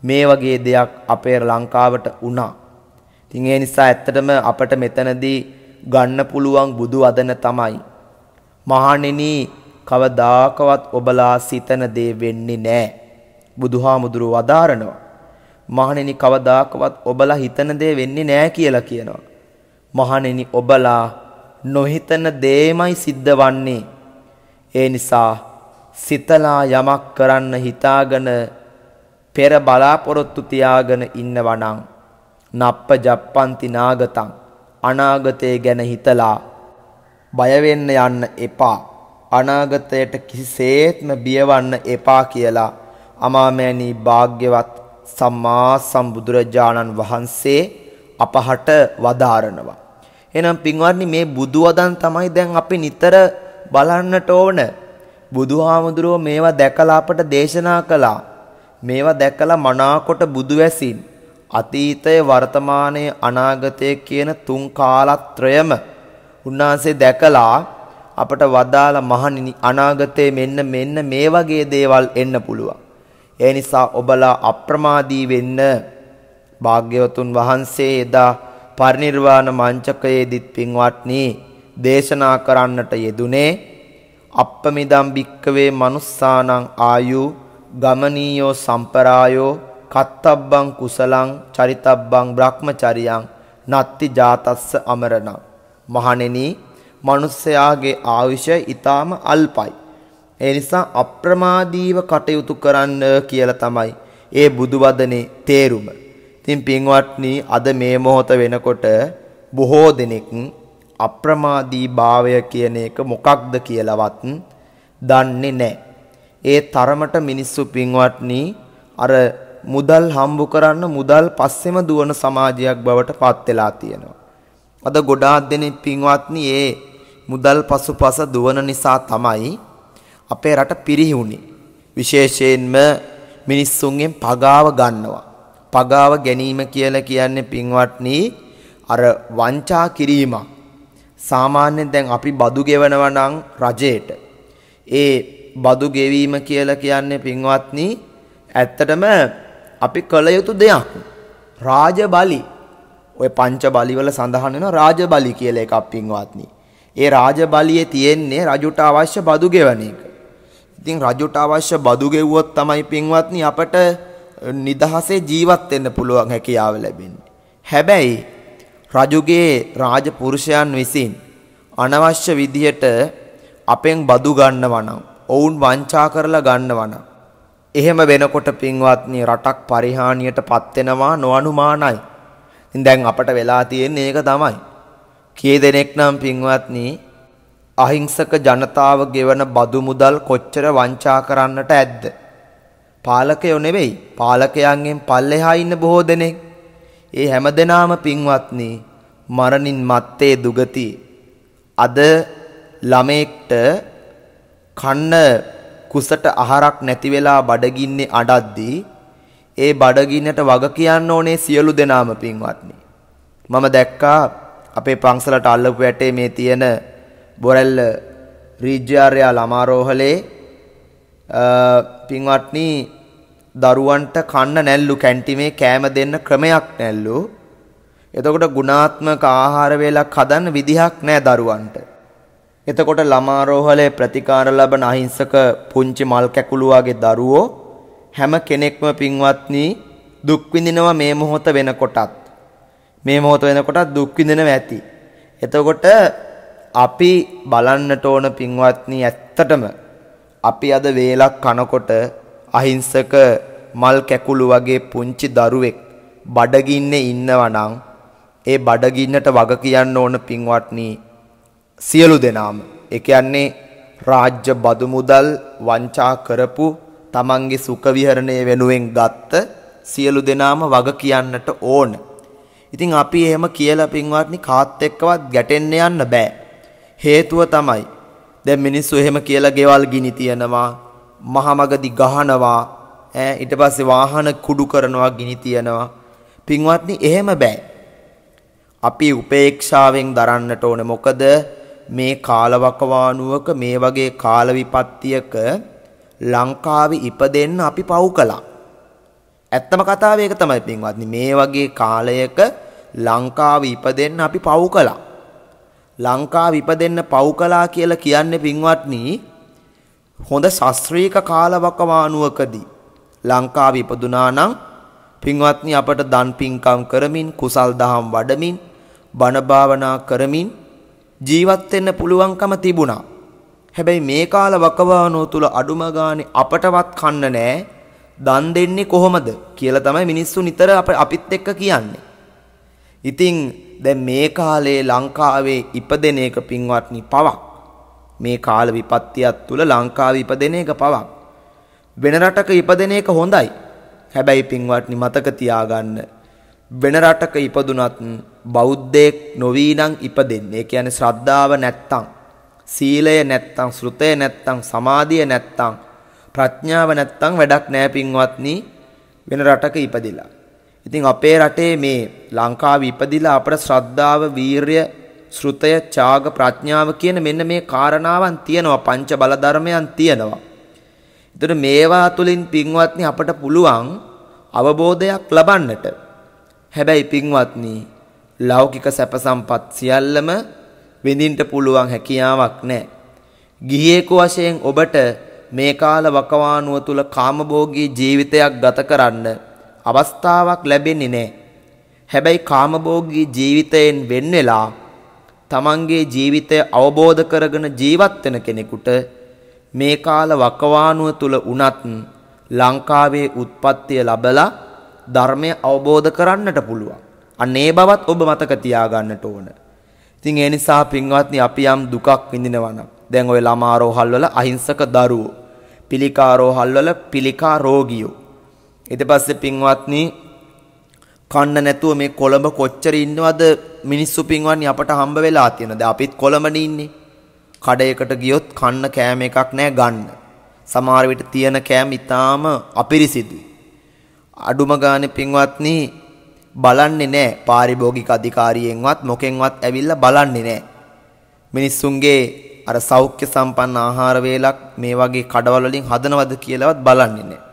මේ වගේ දෙයක් අපේ ලංකාවට වුණා. ඉතින් ඒ නිසා ඇත්තටම අපට මෙතනදී ගන්න පුළුවන් බුදු වදන තමයි. මහණෙනි කවදාකවත් ඔබලා සිතන දේ වෙන්නේ නෑ. බුදුහාමුදුරුව වදාරනවා. මහණෙනි කවදාකවත් ඔබලා හිතන දේ වෙන්නේ නෑ කියලා කියනවා. මහණෙනි ඔබලා නොහිතන දේමයි සිද්ධ වන්නේ. ඒ නිසා සිතලා යමක් කරන්න හිතාගෙන පෙර බලාපොරොත්තු තියාගෙන ඉන්නවනම් නප්ප ජප්පන්ති නාගතං අනාගතය ගැන හිතලා බයවෙන්න යන්න එපා අනාගතයට කිසිසේත්ම බියවන්න එපා කියලා අමාමෑණී භාග්‍යවත් සම්මා සම්බුදුරජාණන් වහන්සේ අපහට වදාරනවා එහෙනම් පින්වත්නි මේ බුදු වදන් තමයි දැන් අපි නිතර බලන්නට ඕන. බුදුහාමුදුරුවෝ මේවා දැකලා අපට දේශනා කළා. මේවා දැකලා මනාකොට බුදු වැසින් අතීතය වර්තමානය අනාගතය කියන තුන් කාලත්‍රයම උන්වහන්සේ දැකලා අපට වදාළ මහණෙනි අනාගතයේ මෙන්න මෙන්න මේ වගේ දේවල් එන්න පුළුවන්. ඒ නිසා ඔබලා අප්‍රමාදී වෙන්න භාග්‍යවතුන් වහන්සේ එදා පරිනිර්වාණ මංචකයේදිත් පින්වත්නි දේශනා කරන්නට යෙදුනේ අප්පමිදම් භික්කවේ manussානං ආයු ගමනීයෝ සම්පරායෝ කත්තබ්බං කුසලං චරිතබ්බං බ්‍රහ්මචරියං නත්ති ජාතස්ස අමරණ මහණෙනි මිනිසයාගේ ආයුෂය ඊටාම අල්පයි ඒ නිසා අප්‍රමාදීව කටයුතු කරන්න කියලා තමයි ඒ බුදුවදනේ තේරුම ඉතින් පින්වත්නි අද මේ මොහොත වෙනකොට බොහෝ දෙනෙක් අප්‍රමාදී භාවය කියන එක මොකක්ද කියලාවත් දන්නේ නැහැ. ඒ තරමට මිනිස්සු පින්වත්නි අර මුදල් හම්බ කරන්න මුදල් පස්සෙම දුවන සමාජයක් බවට පත් වෙලා තියෙනවා. අද ගොඩාක් දෙනෙක් පින්වත්නි ඒ මුදල් පසුපස දුවන නිසා තමයි අපේ රට පිරිහුණේ. විශේෂයෙන්ම මිනිස්සුන්ගෙන් පගාව ගන්නවා. පගාව ගැනීම කියලා කියන්නේ පින්වත්නි අර වංචා කිරීමක්. සාමාන්‍යයෙන් දැන් අපි බදු ගෙවනවා නම් රජයට. ඒ බදු ගෙවීම කියලා කියන්නේ පින්වත්නි ඇත්තටම අපි කළ යුතු දෙයක්. රාජ බලි. ওই පංච බලිවල සඳහන් වෙන රාජ බලි කියලා එකක් පින්වත්නි. ඒ රාජ බලියේ තියෙන්නේ රජුට අවශ්‍ය බදු ගෙවන එක. ඉතින් රජුට අවශ්‍ය බදු ගෙවුවොත් තමයි පින්වත්නි අපට නිදහසේ ජීවත් වෙන්න පුළුවන් හැකියාව ලැබෙන්නේ. හැබැයි රජුගේ රාජපුරුෂයන් විසින් අනවශ්‍ය විදිහට අපෙන් බදු ගන්නවා නම් ඔවුන් වංචා කරලා ගන්නවා නම් එහෙම වෙනකොට පින්වත්නි රටක් පරිහානියට පත් වෙනවා නොඅනුමානයි. ඉතින් දැන් අපට වෙලා තියෙන්නේ ඒක තමයි. කී දෙනෙක් නම් පින්වත්නි අහිංසක ජනතාව ගෙවන බදු මුදල් කොච්චර වංචා කරන්නට ඇද්ද? පාලකයෝ නෙවෙයි පාලකයන්ගෙන් පල්ලෙහා ඉන්න බොහෝ දෙනෙක් ඒ හැමදෙනාම පින්වත්නි මරණින් මත්තේ දුගති අද ළමෙක්ට කන්න කුසට අහරක් නැති වෙලා බඩගින්නේ අඩද්දී ඒ බඩගින්නට වග කියන්න ඕනේ සියලු දෙනාම පින්වත්නි මම දැක්කා අපේ පන්සලට අල්ලපු ඇටේ මේ තියෙන බොරැල්ල රීජ්‍යාර්යා ළමාරෝහලේ පින්වත්නි දරුවන්ට කන්න නැල්ලු කැන්ටිමේ කෑම දෙන්න ක්‍රමයක් නැල්ලු. එතකොට ගුණාත්මක ආහාර වේලක් හදන්න විදිහක් නැහැ දරුවන්ට. එතකොට ළමා රෝහලේ ප්‍රතිකාර ලබන අහිංසක පුංචි මල් කැකුළු වගේ දරුවෝ හැම කෙනෙක්ම පින්වත්නි දුක් විඳිනවා මේ මොහොත වෙනකොටත්. මේ මොහොත වෙනකොටත් දුක් විඳිනවා ඇති. එතකොට අපි බලන්නට ඕන පින්වත්නි ඇත්තටම අපි අද වේලක් කනකොට අහිංසක මල් කැකුළු වගේ පුංචි දරුවෙක් බඩගින්නේ ඉන්නවා නම් ඒ බඩගින්නට වග කියන්න ඕන පින්වත්නි සියලු දෙනාම ඒ කියන්නේ රාජ්‍ය බදු මුදල් වංචා කරපු තමන්ගේ සුඛ විහරණය වෙනුවෙන් ගත්ත සියලු දෙනාම වග කියන්නට ඕන. ඉතින් අපි එහෙම කියලා පින්වත්නි කාත් එක්කවත් ගැටෙන්න යන්න බෑ. හේතුව තමයි දැන් මිනිස්සු එහෙම කියලා ගෙවල් ගිනි තියනවා මහමගදි ගහනවා ඈ ඊට පස්සේ වාහන කුඩු කරනවා ගිනි තියනවා පින්වත්නි එහෙම බෑ අපි උපේක්ෂාවෙන් දරන්නට ඕනේ මොකද මේ කාලවකවානුවක මේ වගේ කාල විපත්තියක ලංකාවේ ඉපදෙන්න අපි පව් කළා ඇත්තම කතාව ඒක තමයි පින්වත්නි මේ වගේ කාලයක ලංකාවේ ඉපදෙන්න අපි පව් කළා ලංකාව ඉපදෙන්න පව් කළා කියලා කියන්නේ පින්වත්නි හොඳ ශස්ත්‍රීක කාලවකවානුවකදී ලංකාවේ ඉපදුනා නම් පින්වත්නි අපට දන් පින්කම් කරමින් කුසල් දහම් වඩමින් බණ භාවනා කරමින් ජීවත් වෙන්න පුළුවන්කම තිබුණා. හැබැයි මේ කාල වකවානුව තුල අඩුම ගානේ අපටවත් කන්න නෑ දන් දෙන්නේ කොහොමද කියලා තමයි මිනිස්සු නිතර අපිත් එක්ක කියන්නේ. ඉතින් දැන් මේ කාලේ ලංකාවේ ඉපදෙන එක පින්වත්නි පවක්. මේ කාල විපත්තියක් තුල ලංකාව ඉපදෙන එක පවක්. වෙන රටක ඉපදෙන එක හොඳයි. හැබැයි පින්වත්නි මතක තියාගන්න වෙන රටක ඉපදුනත් බෞද්ධයෙක් නොවී නම් ඉපදෙන්නේ. ඒ කියන්නේ ශ්‍රද්ධාව නැත්තම්, සීලය නැත්තම්, ශ්‍රුතය නැත්තම්, සමාධිය නැත්තම්, ප්‍රඥාව නැත්තම් වැඩක් නෑ පින්වත්නි. වෙන රටක ඉපදිලා. ඉතින් අපේ රටේ මේ ලංකාව ඉපදිලා අපේ ශ්‍රද්ධාව, වීරිය ශ්‍රුතය ඡාග ප්‍රඥාව කියන මෙන්න මේ කාරණාවන් තියෙනවා පංච බල ධර්මයන් තියෙනවා. ඒතර මේවා තුලින් පින්වත්නි අපට පුළුවන් අවබෝධයක් ලබන්නට. හැබැයි පින්වත්නි ලෞකික සැප සම්පත් සියල්ලම විඳින්න පුළුවන් හැකියාවක් නැහැ. ගිහියෙකු වශයෙන් ඔබට මේ කාල වකවානුව තුල කාමභෝගී ජීවිතයක් ගත කරන්න අවස්ථාවක් ලැබෙන්නේ නැහැ. හැබැයි කාමභෝගී ජීවිතයෙන් වෙන් වෙලා තමන්ගේ ජීවිතය අවබෝධ කරගෙන ජීවත් වෙන කෙනෙකුට මේ කාල වකවානුව තුල උනත් ලංකාවේ උත්පත්තිය ලැබලා ධර්මය අවබෝධ කරන්නට පුළුවන්. අන්න ඒ බවත් ඔබ මතක තියාගන්නට ඕන. ඉතින් ඒ නිසා පින්වත්නි අපි යම් දුකක් විඳිනවා නම් දැන් ওই ළමා රෝහල්වල අහිංසක දරුවෝ පිළිකා රෝහල්වල පිළිකා රෝගියෝ ඊට පස්සේ පින්වත්නි කන්න නැතුව මේ කොළඹ කොච්චර ඉන්නවද මිනිස්සු පින්වන්නේ අපට හම්බ වෙලා තියෙන. දැන් අපිත් කොළඹනේ ඉන්නේ. කඩයකට ගියොත් කන්න කෑම එකක් නෑ ගන්න. සමහර විට තියෙන කෑම ඊටාම අපිරිසිදුයි. අඩුම ගානේ පින්වත්නි බලන්නේ නෑ පාරිභෝගික අධිකාරියෙන්වත් මොකෙන්වත් ඇවිල්ලා බලන්නේ නෑ. මිනිස්සුන්ගේ අර සෞඛ්‍ය සම්පන්න ආහාර වේලක් මේ වගේ කඩවල වලින් හදනවද කියලාවත් බලන්නේ නෑ.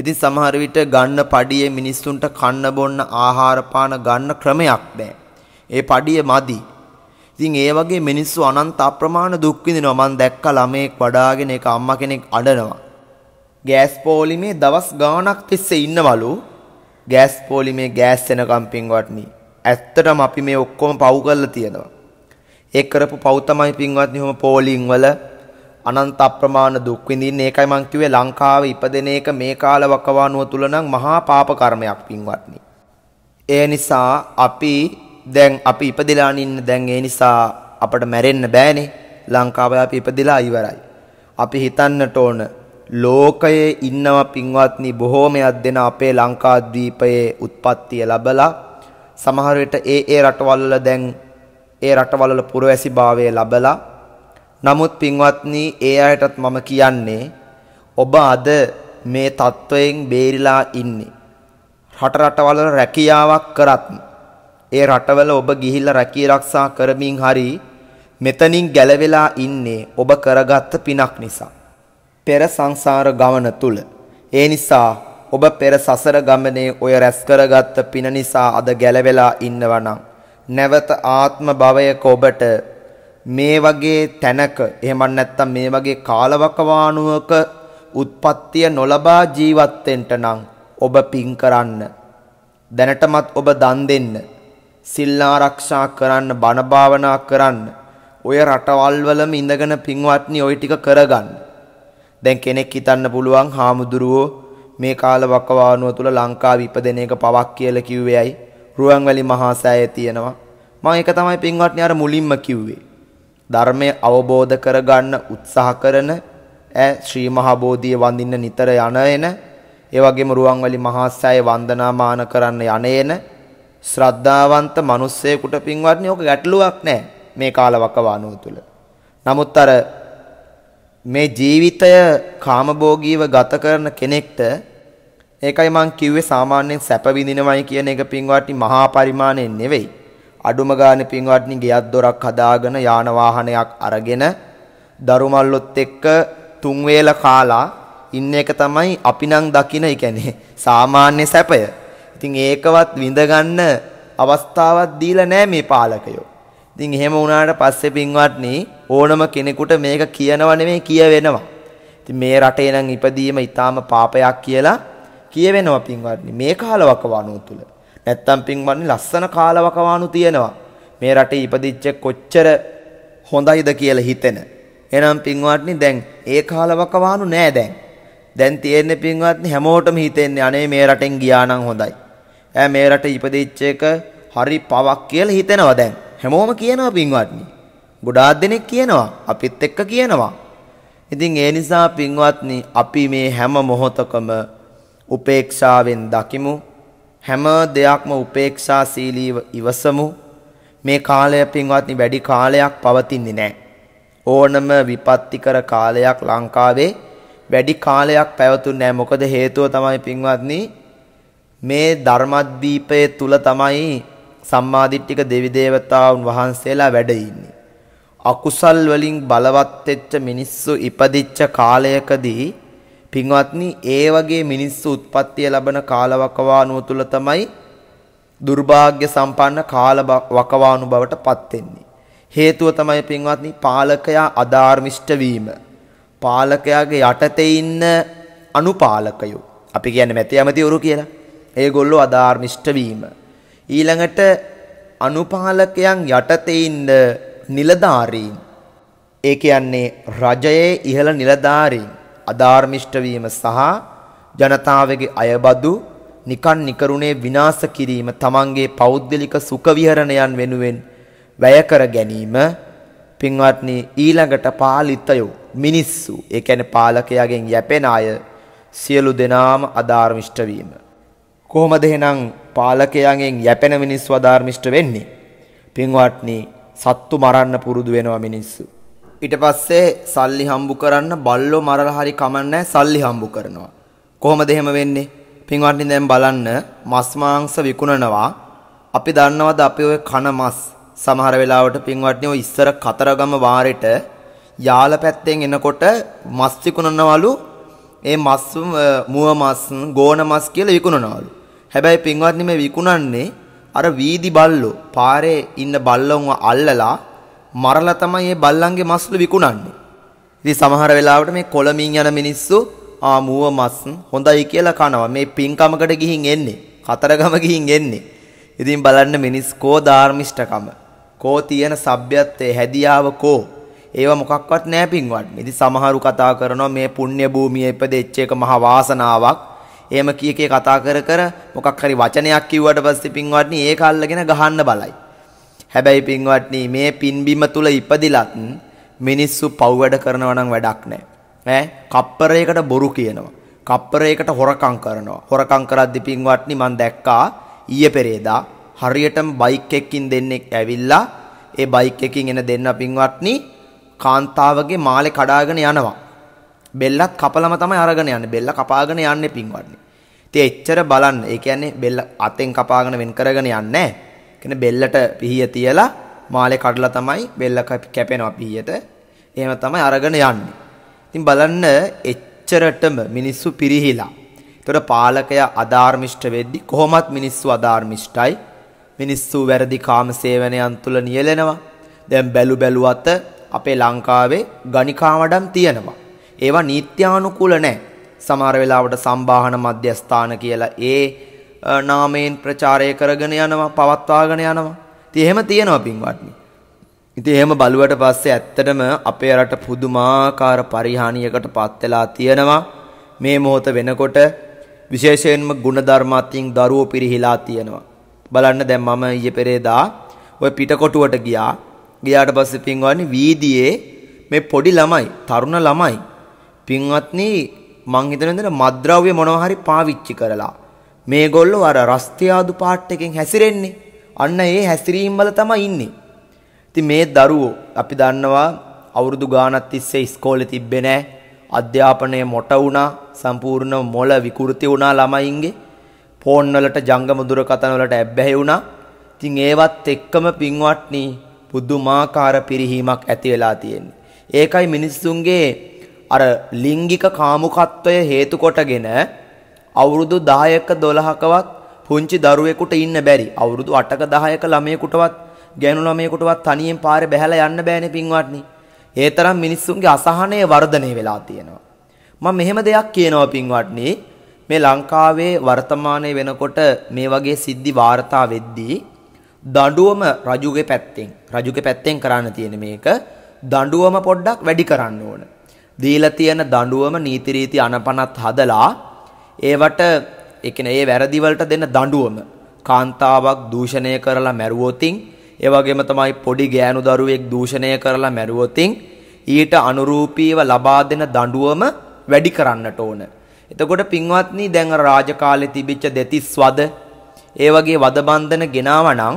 ඉතින් සමහර විට ගන්න පඩියේ මිනිස්සුන්ට කන්න බොන්න ආහාර පාන ගන්න ක්‍රමයක් නැහැ. ඒ පඩිය මදි. ඉතින් ඒ වගේ මිනිස්සු අනන්ත අප්‍රමාණ දුක් විඳිනවා. මම දැක්ක ළමයෙක් වඩාගෙන ඒක අම්මා කෙනෙක් අඬනවා. ගෑස් පොලිමේ දවස් ගාණක් තිස්සේ ඉන්නවලු. ගෑස් පොලිමේ ගෑස් එනකම් පින්වත්නි. ඇත්තටම අපි මේ ඔක්කොම පව් කරලා තියෙනවා. ඒ කරපු පව් තමයි පින්වත්නි ඔහොම පෝලිං වල අනන්ත අප්‍රමාණ දුක් විඳින්න ඒකයි මං කිව්වේ ලංකාවේ ඉපදෙන එක මේ කාල වකවානුව තුල නම් මහා පාප කර්මයක් පින්වත්නි. ඒ නිසා අපි දැන් අපි ඉපදලා ඉන්න දැන් ඒ නිසා අපට මැරෙන්න බෑනේ. ලංකාවේ අපි ඉපදලා ඉවරයි. අපි හිතන්නට ඕන ලෝකයේ ඉන්නව පින්වත්නි බොහෝමයක් දෙන අපේ ලංකාද්වීපයේ උත්පත්තිය ලැබලා සමහර විට ඒ ඒ රටවල් වල දැන් ඒ රටවල් වල පුරවැසිභාවය ලැබලා නමුත් පින්වත්නි ඒ අයටත් මම කියන්නේ ඔබ අද මේ තත්වයෙන් බේරිලා ඉන්නේ. රට රටවල රැකියාවක් කරත් ඒ රටවල ඔබ ගිහිල්ලා රැකී ආරක්ෂා කරමින් හරි මෙතනින් ගැලවෙලා ඉන්නේ ඔබ කරගත්ත පිනක් නිසා. පෙර සංසාර ගමන තුල. ඒ නිසා ඔබ පෙර සසර ගමනේ ඔය රැස් කරගත්ත පින නිසා අද ගැලවෙලා ඉන්නවනම් නැවත ආත්ම භවයක ඔබට මේ වගේ තැනක එහෙම නැත්නම් මේ වගේ කාලවකවානුවක උත්පත්තිය නොලබා ජීවත් වෙන්න නම් ඔබ පින් කරන්න දැනටමත් ඔබ දන් දෙන්න සිල් ආරක්ෂා කරන්න බණ භාවනා කරන්න ඔය රටවල් වලම ඉඳගෙන පින්වත්නි ওই ටික කරගන්න දැන් කෙනෙක් හිතන්න පුළුවන් හාමුදුරුවෝ මේ කාලවකවානුව තුල ලංකාව ඉපදෙන එක පවක් කියලා කිව්වේයි රුවන්වැලි මහා සෑය තියෙනවා මම ඒක තමයි පින්වත්නි අර මුලින්ම කිව්වේ ධර්මය අවබෝධ කරගන්න උත්සාහ කරන ඈ ශ්‍රී මහා බෝධිය වඳින්න නිතර යන එන ඒ වගේම රුවන්වැලි මහා සෑය වන්දනාමාන කරන්න යන එන ශ්‍රද්ධාවන්ත මිනිස්සෙකුට පින්වත්නි ඔක ගැටලුවක් නෑ මේ කාලවකවානුව තුල. නමුත් අර මේ ජීවිතය කාමභෝගීව ගත කරන කෙනෙක්ට ඒකයි මං කිව්වේ සාමාන්‍යයෙන් සැප විඳිනවයි කියන එක පින්වත්නි මහා පරිමාණයෙන් නෙවෙයි. අඩුම ගානේ පින්වත්නි ගෙයක් දොරක් හදාගෙන යාන වාහනයක් අරගෙන දරුමල්ලොත් එක්ක තුන් වේල කාලා ඉන්න එක තමයි අපි නම් දකින ඒ කියන්නේ සාමාන්‍ය සැපය. ඉතින් ඒකවත් විඳගන්න අවස්ථාවක් දීලා නැහැ මේ පාලකයෝ. ඉතින් එහෙම වුණාට පස්සේ පින්වත්නි ඕනම කෙනෙකුට මේක කියනව නෙමෙයි කියවෙනවා. ඉතින් මේ රටේ නම් ඉපදීම ඊටාම පාපයක් කියලා කියවෙනවා පින්වත්නි මේ කාලවක වණෝ තුල. නැත්තම් පින්වන්නේ ලස්සන කාලවකවානු තියෙනවා. මේ රටේ ඉපදිච්ච කොච්චර හොඳයිද කියලා හිතෙන. එනම් පින්වත්නි දැන් ඒ කාලවකවානු නෑ දැන්. දැන් තියෙන්නේ පින්වත්නි හැමෝටම හිතෙන්නේ අනේ මේ රටෙන් ගියා නම් හොඳයි. ඈ මේ රට ඉපදිච්ච එක හරි පවක් කියලා හිතෙනවා දැන්. හැමෝම කියනවා පින්වත්නි. ගොඩාක් දෙනෙක් කියනවා අපිත් එක්ක කියනවා. ඉතින් ඒ නිසා පින්වත්නි අපි මේ හැම මොහොතකම උපේක්ෂාවෙන් දකිමු හැම දෙයක්ම උපේක්ෂා සීලීව ඉවසමු මේ කාලය පින්වත්නි වැඩි කාලයක් පවතින්නේ නැහැ. ඕනම විපත්තිකර කාලයක් ලංකාවේ වැඩි කාලයක් පැවතුන්නේ නැහැ. මොකද හේතුව තමයි පින්වත්නි මේ ධර්මද්වීපයේ තුල තමයි සම්මාදිට්ඨික දෙවිදේවතාවුන් වහන්සේලා වැඩ ඉන්නේ. අකුසල් වලින් බලවත් වෙච්ච මිනිස්සු ඉපදිච්ච කාලයකදී පින්වත්නි ඒ වගේ මිනිස්සු උත්පත්තිය ලබන කාලවකවානුව තුල තමයි දුර්භාග්‍ය සම්පන්න කාල වකවානු බවට පත් වෙන්නේ. හේතුව තමයි පින්වත්නි පාලකයා අධාර්මිෂ්ඨ වීම. පාලකයාගේ යටතේ ඉන්න අනුපාලකයෝ. අපි කියන්නේ මෙතේ යමතිවරු කියලා. ඒගොල්ලෝ අධාර්මිෂ්ඨ වීම. ඊළඟට අනුපාලකයන් යටතේ ඉන්න නිලධාරීන්. ඒ කියන්නේ රජයේ ඉහළ නිලධාරීන්. අධාර්මිෂ්ඨ වීම සහ ජනතාවගේ අයබදු නිකන් නිකරුණේ විනාශ කිරීම තමන්ගේ පෞද්ගලික සුඛ විහරණයන් වෙනුවෙන් වැය කර ගැනීම පින්වත්නි ඊළඟට පාලිතයෝ මිනිස්සු ඒ කියන්නේ පාලකයාගෙන් යැපෙන අය සියලු දෙනාම අධාර්මිෂ්ඨ වීම කොහොමද එහෙනම් පාලකයාගෙන් යැපෙන මිනිස්සු අධාර්මිෂ්ඨ වෙන්නේ පින්වත්නි සත්තු මරන්න පුරුදු වෙනවා මිනිස්සු ඊට පස්සේ සල්ලි හම්බු කරන්න බල්ලෝ මරලා හරි කමන්නේ සල්ලි හම්බු කරනවා. කොහොමද එහෙම වෙන්නේ? පින්වත්නි දැන් බලන්න මස් මාංශ විකුණනවා. අපි දන්නවද අපි ওই කන මස් සමහර වෙලාවට පින්වත්නි ඔය ඉස්සර කතරගම වාරෙට යාල පැත්තෙන් එනකොට මස් විකුණනවලු. ඒ මස් මුව මස්, ගෝන මස් කියලා විකුණනවලු. හැබැයි පින්වත්නි මේ විකුණන්නේ අර වීදි බල්ලෝ පාරේ ඉන්න බල්ලොන්ව අල්ලලා මරලා තමයි මේ බල්ලන්ගේ මස්ලු විකුණන්නේ. ඉතින් සමහර වෙලාවට මේ කොළමින් යන මිනිස්සු ආ මුව මස් හොඳයි කියලා කනවා. මේ පින්කමකට ගිහින් එන්නේ. කතරගම ගිහින් එන්නේ. ඉතින් බලන්න මිනිස් කෝ ධාර්මිෂ්ඨකම. කෝ තියෙන සભ્યත්වයේ හැදියාව කෝ. ඒව මොකක්වත් නෑ පින්වත්. ඉතින් සමහරු කතා කරනවා මේ පුණ්‍ය භූමිය ඉපදෙච්ච එක මහා වාසනාවක්. එහෙම කීකේ කතා කර කර මොකක් හරි වචනයක් කිව්වට පස්සේ පින්වත්නි ඒක අල්ලගෙන ගහන්න බලයි. හැබැයි පින්වත්නි මේ පින්බිම තුල ඉපදිලත් මිනිස්සු පව් වැඩ කරනවා නම් වැඩක් නැහැ. ඈ කප්පරයකට බොරු කියනවා. කප්පරයකට හොරකම් කරනවා. හොරකම් කරද්දි පින්වත්නි මම දැක්කා ඊයේ පෙරේදා හරියටම බයික් එකකින් දෙන්නෙක් ඇවිල්ලා ඒ බයික් එකකින් එන දෙන්න පින්වත්නි කාන්තාවගේ මාලේ කඩාගෙන යනවා. බෙල්ලත් කපලම තමයි අරගෙන යන්නේ. බෙල්ල කපාගෙන යන්නේ පින්වත්නි. ඉතින් එච්චර බලන්න. ඒ කියන්නේ බෙල්ල අතෙන් කපාගෙන වෙන් කරගෙන යන්නේ නැහැ. කියන්නේ බෙල්ලට පිහිය තියලා මාලේ කඩලා තමයි බෙල්ල කැපෙනවා පිහියට. එහෙම තමයි අරගෙන යන්නේ. ඉතින් බලන්න එච්චරටම මිනිස්සු පිරිහිලා. ඒතකොට පාලකයා අධාර්මිෂ්ඨ වෙද්දි කොහොමත් මිනිස්සු අධාර්මිෂ්ඨයි. මිනිස්සු වැරදි කාම සේවනයන් තුල නියැලෙනවා. දැන් බැලු බැලුවත අපේ ලංකාවේ ගණිකාවඩම් තියෙනවා. ඒවා නීත්‍යානුකූල නැහැ. සමහර වෙලාවට සම්බාහන මධ්‍යස්ථාන කියලා ඒ නාමයෙන් ප්‍රචාරය කරගෙන යනවා පවත්වාගෙන යනවා. ඉතින් එහෙම තියෙනවා පින්වත්නි. ඉතින් එහෙම බලුවට පස්සේ ඇත්තටම අපේ රට පුදුමාකාර පරිහානියකට පත් වෙලා තියෙනවා. මේ මොහොත වෙනකොට විශේෂයෙන්ම ಗುಣධර්ම අතින් දරුවෝ පිරිහිලා තියෙනවා. බලන්න දැන් මම ඊයේ පෙරේදා ওই පිටකොටුවට ගියා. ගියාට පස්සේ පින්වත්නි වීදියේ මේ පොඩි ළමයි, තරුණ ළමයි පින්වත්නි මං හිතන විදිහට මද්ද්‍රව්‍ය මොනවා හරි පාවිච්චි කරලා මේගොල්ලෝ අර රස්තියාදු පාට් එකෙන් හැසිරෙන්නේ. අන්න ඒ හැසිරීම් වල තමයි ඉන්නේ. ඉතින් මේ දරුවෝ අපි දන්නවා අවුරුදු ගාණක් තිස්සේ ඉස්කෝලේ තිබ්බේ නැහැ. අධ්‍යාපනය මොට වුණා, සම්පූර්ණ මොළ විකෘති වුණා ළමයින්ගේ. ෆෝන් වලට ජංගම දුරකථන වලට ඇබ්බැහි වුණා. ඉතින් ඒවත් එක්කම පින්වත්නි පුදුමාකාර පිරිහීමක් ඇති වෙලා තියෙන්නේ. ඒකයි මිනිස්සුන්ගේ අර ලිංගික කාමුකත්වය හේතු කොටගෙන අවුරුදු 10ක 12කවත් පුංචි දරුවෙකුට ඉන්න බැරි. අවුරුදු 8ක 10ක ළමයෙකුටවත් ගෑනු ළමයෙකුටවත් තනියෙන් පාරේ බැහැලා යන්න බෑනේ පින්වත්නි. ඒ තරම් මිනිස්සුන්ගේ අසහනය වර්ධනය වෙලා තියෙනවා. මම මෙහෙම දෙයක් කියනවා පින්වත්නි. මේ ලංකාවේ වර්තමානයේ වෙනකොට මේ වගේ සිද්ධි වාර්තා වෙද්දී දඬුවම රජුගේ පැත්තෙන් රජුගේ පැත්තෙන් කරන්න තියෙන මේක දඬුවම පොඩ්ඩක් වැඩි කරන්න ඕන. දීලා තියෙන දඬුවම නීති රීති අනපනත් හදලා ඒවට ඒ කියන්නේ ඒ වැරදි වලට දෙන දඬුවම කාන්තාවක් දූෂණය කරලා මැරුවොතින් ඒ වගේම තමයි පොඩි ගෑනු දරුවෙක් දූෂණය කරලා මැරුවොතින් ඊට අනුරූපීව ලබා දෙන දඬුවම වැඩි කරන්නට ඕන. එතකොට පින්වත්නි දැන් රාජකාලේ තිබිච්ච දෙතිස් වද ඒ වගේ වද බන්ධන ගෙනාවනම්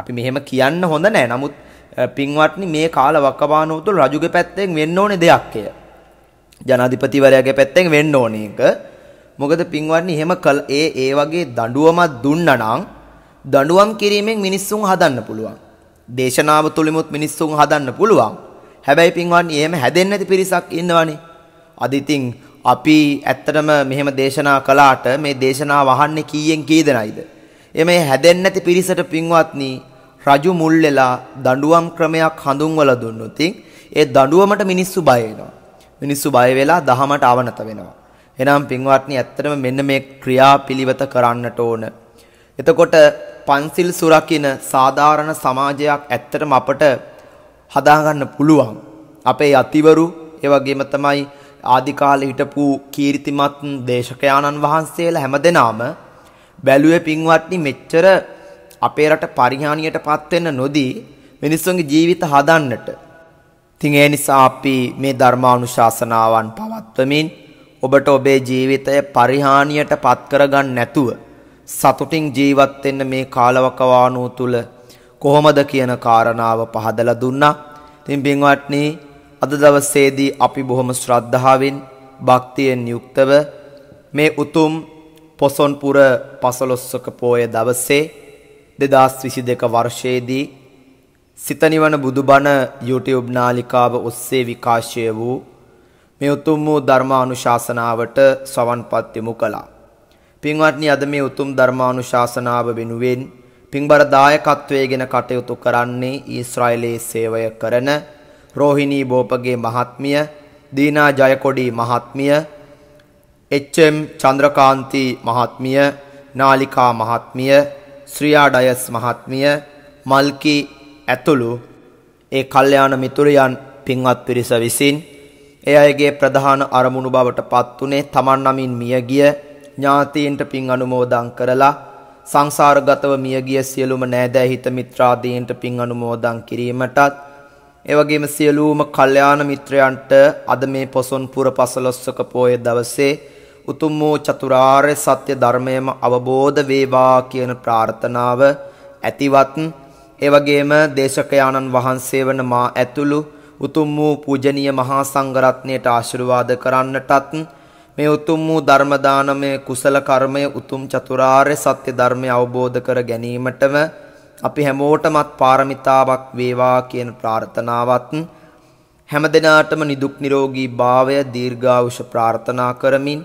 අපි මෙහෙම කියන්න හොඳ නෑ. නමුත් පින්වත්නි මේ කාල වකවානුව තුළ රජුගේ පැත්තෙන් වෙන්න ඕනේ දෙයක් එය. ජනාධිපතිවරයාගේ පැත්තෙන් වෙන්න ඕනේ එක. මොකද පින්වත්නි එහෙම කල ඒ ඒ වගේ දඬුවමක් දුන්නා නම් දඬුවම් කිරීමෙන් මිනිස්සුන් හදන්න පුළුවන්. දේශනාව තුලිමුත් මිනිස්සුන් හදන්න පුළුවන්. හැබැයි පින්වත්නි එහෙම හැදෙන්නේ නැති පිරිසක් ඉන්නවනේ. අද ඉතින් අපි ඇත්තටම මෙහෙම දේශනා කළාට මේ දේශනාව අහන්නේ කීයෙන් කී දෙනයිද? එමේ හැදෙන්නේ නැති පිරිසට පින්වත්නි රජු මුල් වෙලා දඬුවම් ක්‍රමයක් හඳුන්වලා දුන්නොත් ඒ දඬුවමට මිනිස්සු බය වෙනවා. මිනිස්සු බය වෙලා දහමට ආවනත වෙනවා. එනම් පින්වත්නි ඇත්තටම මෙන්න මේ ක්‍රියාපිලිවෙත කරන්නට ඕන. එතකොට පන්සිල් සුරකින සාධාරණ සමාජයක් ඇත්තටම අපට හදාගන්න පුළුවන්. අපේ අතිවරු ඒ වගේම තමයි ආදි කාලේ හිටපු කීර්තිමත් දේශකයාණන් වහන්සේලා හැමදෙනාම බැලුවේ පින්වත්නි මෙච්චර අපේ රට පරිහානියටපත් වෙන්න නොදී මිනිස්සුන්ගේ ජීවිත හදන්නට. ඉතින් ඒ නිසා අපි මේ ධර්මානුශාසනාවන් පවත්වමින් ඔබට ඔබේ ජීවිතය පරිහානියට පත් කරගන්න නැතුව සතුටින් ජීවත් වෙන්න මේ කාලවකවානුව තුල කොහොමද කියන කාරණාව පහදලා දුන්නා. ඉතින් පින්වත්නි අද දවසේදී අපි බොහොම ශ්‍රද්ධාවෙන් භක්තියෙන් යුක්තව මේ උතුම් පොසොන්පුර පසළොස්වක පෝය දවසේ 2022 වර්ෂයේදී සිතනිවන බුදුබණ YouTube නාලිකාව ඔස්සේ විකාශය වූ මේ උතුම් වූ ධර්මානුශාසනාවට සවන්පත් යොමු කළා. පින්වත්නි අද මේ උතුම් ධර්මානුශාසනාව වෙනුවෙන් පින්බර දායකත්වයේගෙන කටයුතු කරන්නේ ඊශ්‍රායලයේ සේවය කරන රෝහිණී බෝපගේ මහත්මිය, දීනා ජයකොඩි මහත්මිය, එච්.එම්. චන්ද්‍රකාන්ති මහත්මිය, නාලිකා මහත්මිය, ශ්‍රියා ඩයස් මහත්මිය, මල්කි ඇතුළු ඒ කල්යාණ මිතුරියන් පින්වත් පිරිස විසින් ඒ අයගේ ප්‍රධාන අරමුණු බවට පත් උනේ Taman නමින් මියගිය ඥාතීන්ට පින් අනුමෝදන් කරලා සංසාරගතව මියගිය සියලුම නෑදෑ හිත මිත්‍රාදීන්ට පින් අනුමෝදන් කිරීමටත් එවගේම සියලුම කල්යාණ මිත්‍රයන්ට අද මේ පොසොන් පුර පසළොස්වක පෝය දවසේ උතුම් වූ චතුරාර්ය සත්‍ය ධර්මයම අවබෝධ වේවා කියන ප්‍රාර්ථනාව ඇතිවත් එවගේම දේශකයාණන් වහන්සේ වන මා ඇතුළු උතුම් වූ පූජනීය මහා සංඝරත්නයට ආශිර්වාද කරන්නටත් මේ උතුම් වූ ධර්ම දානමය කුසල කර්මය උතුම් චතුරාර්ය සත්‍ය ධර්මය අවබෝධ කර ගැනීමටම අපි හැමෝටමත් පාරමිතාවක් වේවා කියන ප්‍රාර්ථනාවත් හැම දිනාටම නිදුක් නිරෝගී භාවය දීර්ඝායුෂ ප්‍රාර්ථනා කරමින්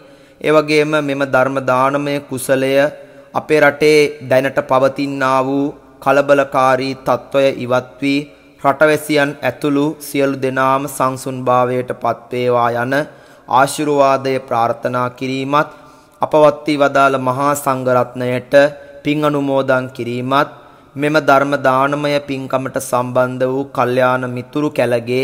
ඒ වගේම මෙම ධර්ම දානමය කුසලය අපේ රටේ දැනට පවතිනා වූ කලබලකාරී తত্ত্বය ඉවත් වී රටවැසියන් ඇතුළු සියලු දෙනාම සංසුන්භාවයට පත්වේවා යන ආශිර්වාදය ප්‍රාර්ථනා කිරීමත් අපවත් වී වදාළ මහා සංඝරත්නයට පින් අනුමෝදන් කිරීමත් මෙම ධර්ම දානමය පින්කමට සම්බන්ධ වූ කල්යාණ මිතුරු කැලගේ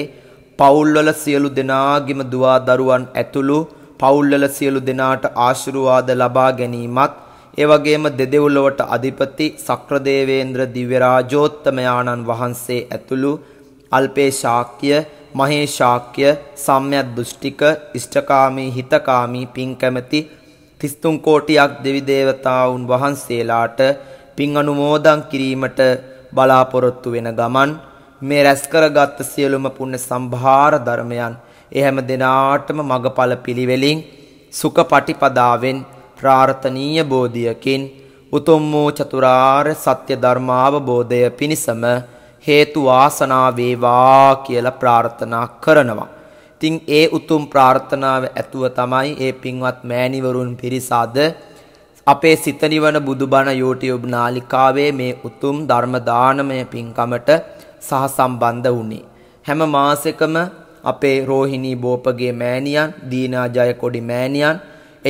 පවුල්වල සියලු දෙනාගිම දුවා දරුවන් ඇතුළු පවුල්වල සියලු දෙනාට ආශිර්වාද ලබා ගැනීමත් ඒ වගේම දෙදෙව්ලොවට අධිපති සක්‍රදේවේන්ද්‍ර දිව්‍ය රාජෝත්තමයාණන් වහන්සේ ඇතුළු අල්පේ ශාක්‍ය, මහේ ශාක්‍ය, සම්‍යක් දෘෂ්ටික, ඉෂ්ඨකාමී, හිතකාමී පින් කැමැති 33 කෝටියක් දෙවි දේවතාවුන් වහන්සේලාට පින් අනුමෝදන් කිරීමට බලාපොරොත්තු වෙන ගමන් මේ රැස් කරගත් සියලුම පුණ්‍ය සම්භාර ධර්මයන් ඒ හැම දිනාටම මගඵල පිළිවෙලින් සුඛ පටිපදාවෙන් ප්‍රාර්ථනීය බෝධියකින් උතුම් වූ චතුරාර්ය සත්‍ය ධර්මාවබෝධය පිණිසම හේතු වාසනා වේවා කියලා ප්‍රාර්ථනා කරනවා. ඉතින් ඒ උතුම් ප්‍රාර්ථනාව ඇතුව තමයි ඒ පින්වත් මෑණිවරුන් පිරිසාද අපේ සිත නිවන බුදුබණ YouTube නාලිකාවේ මේ උතුම් ධර්ම දානමය පින්කමට සහසම්බන්ධ වුණේ. හැම මාසෙකම අපේ රෝහිණී බෝපගේ මෑණියන්, දීනා ජයකොඩි මෑණියන්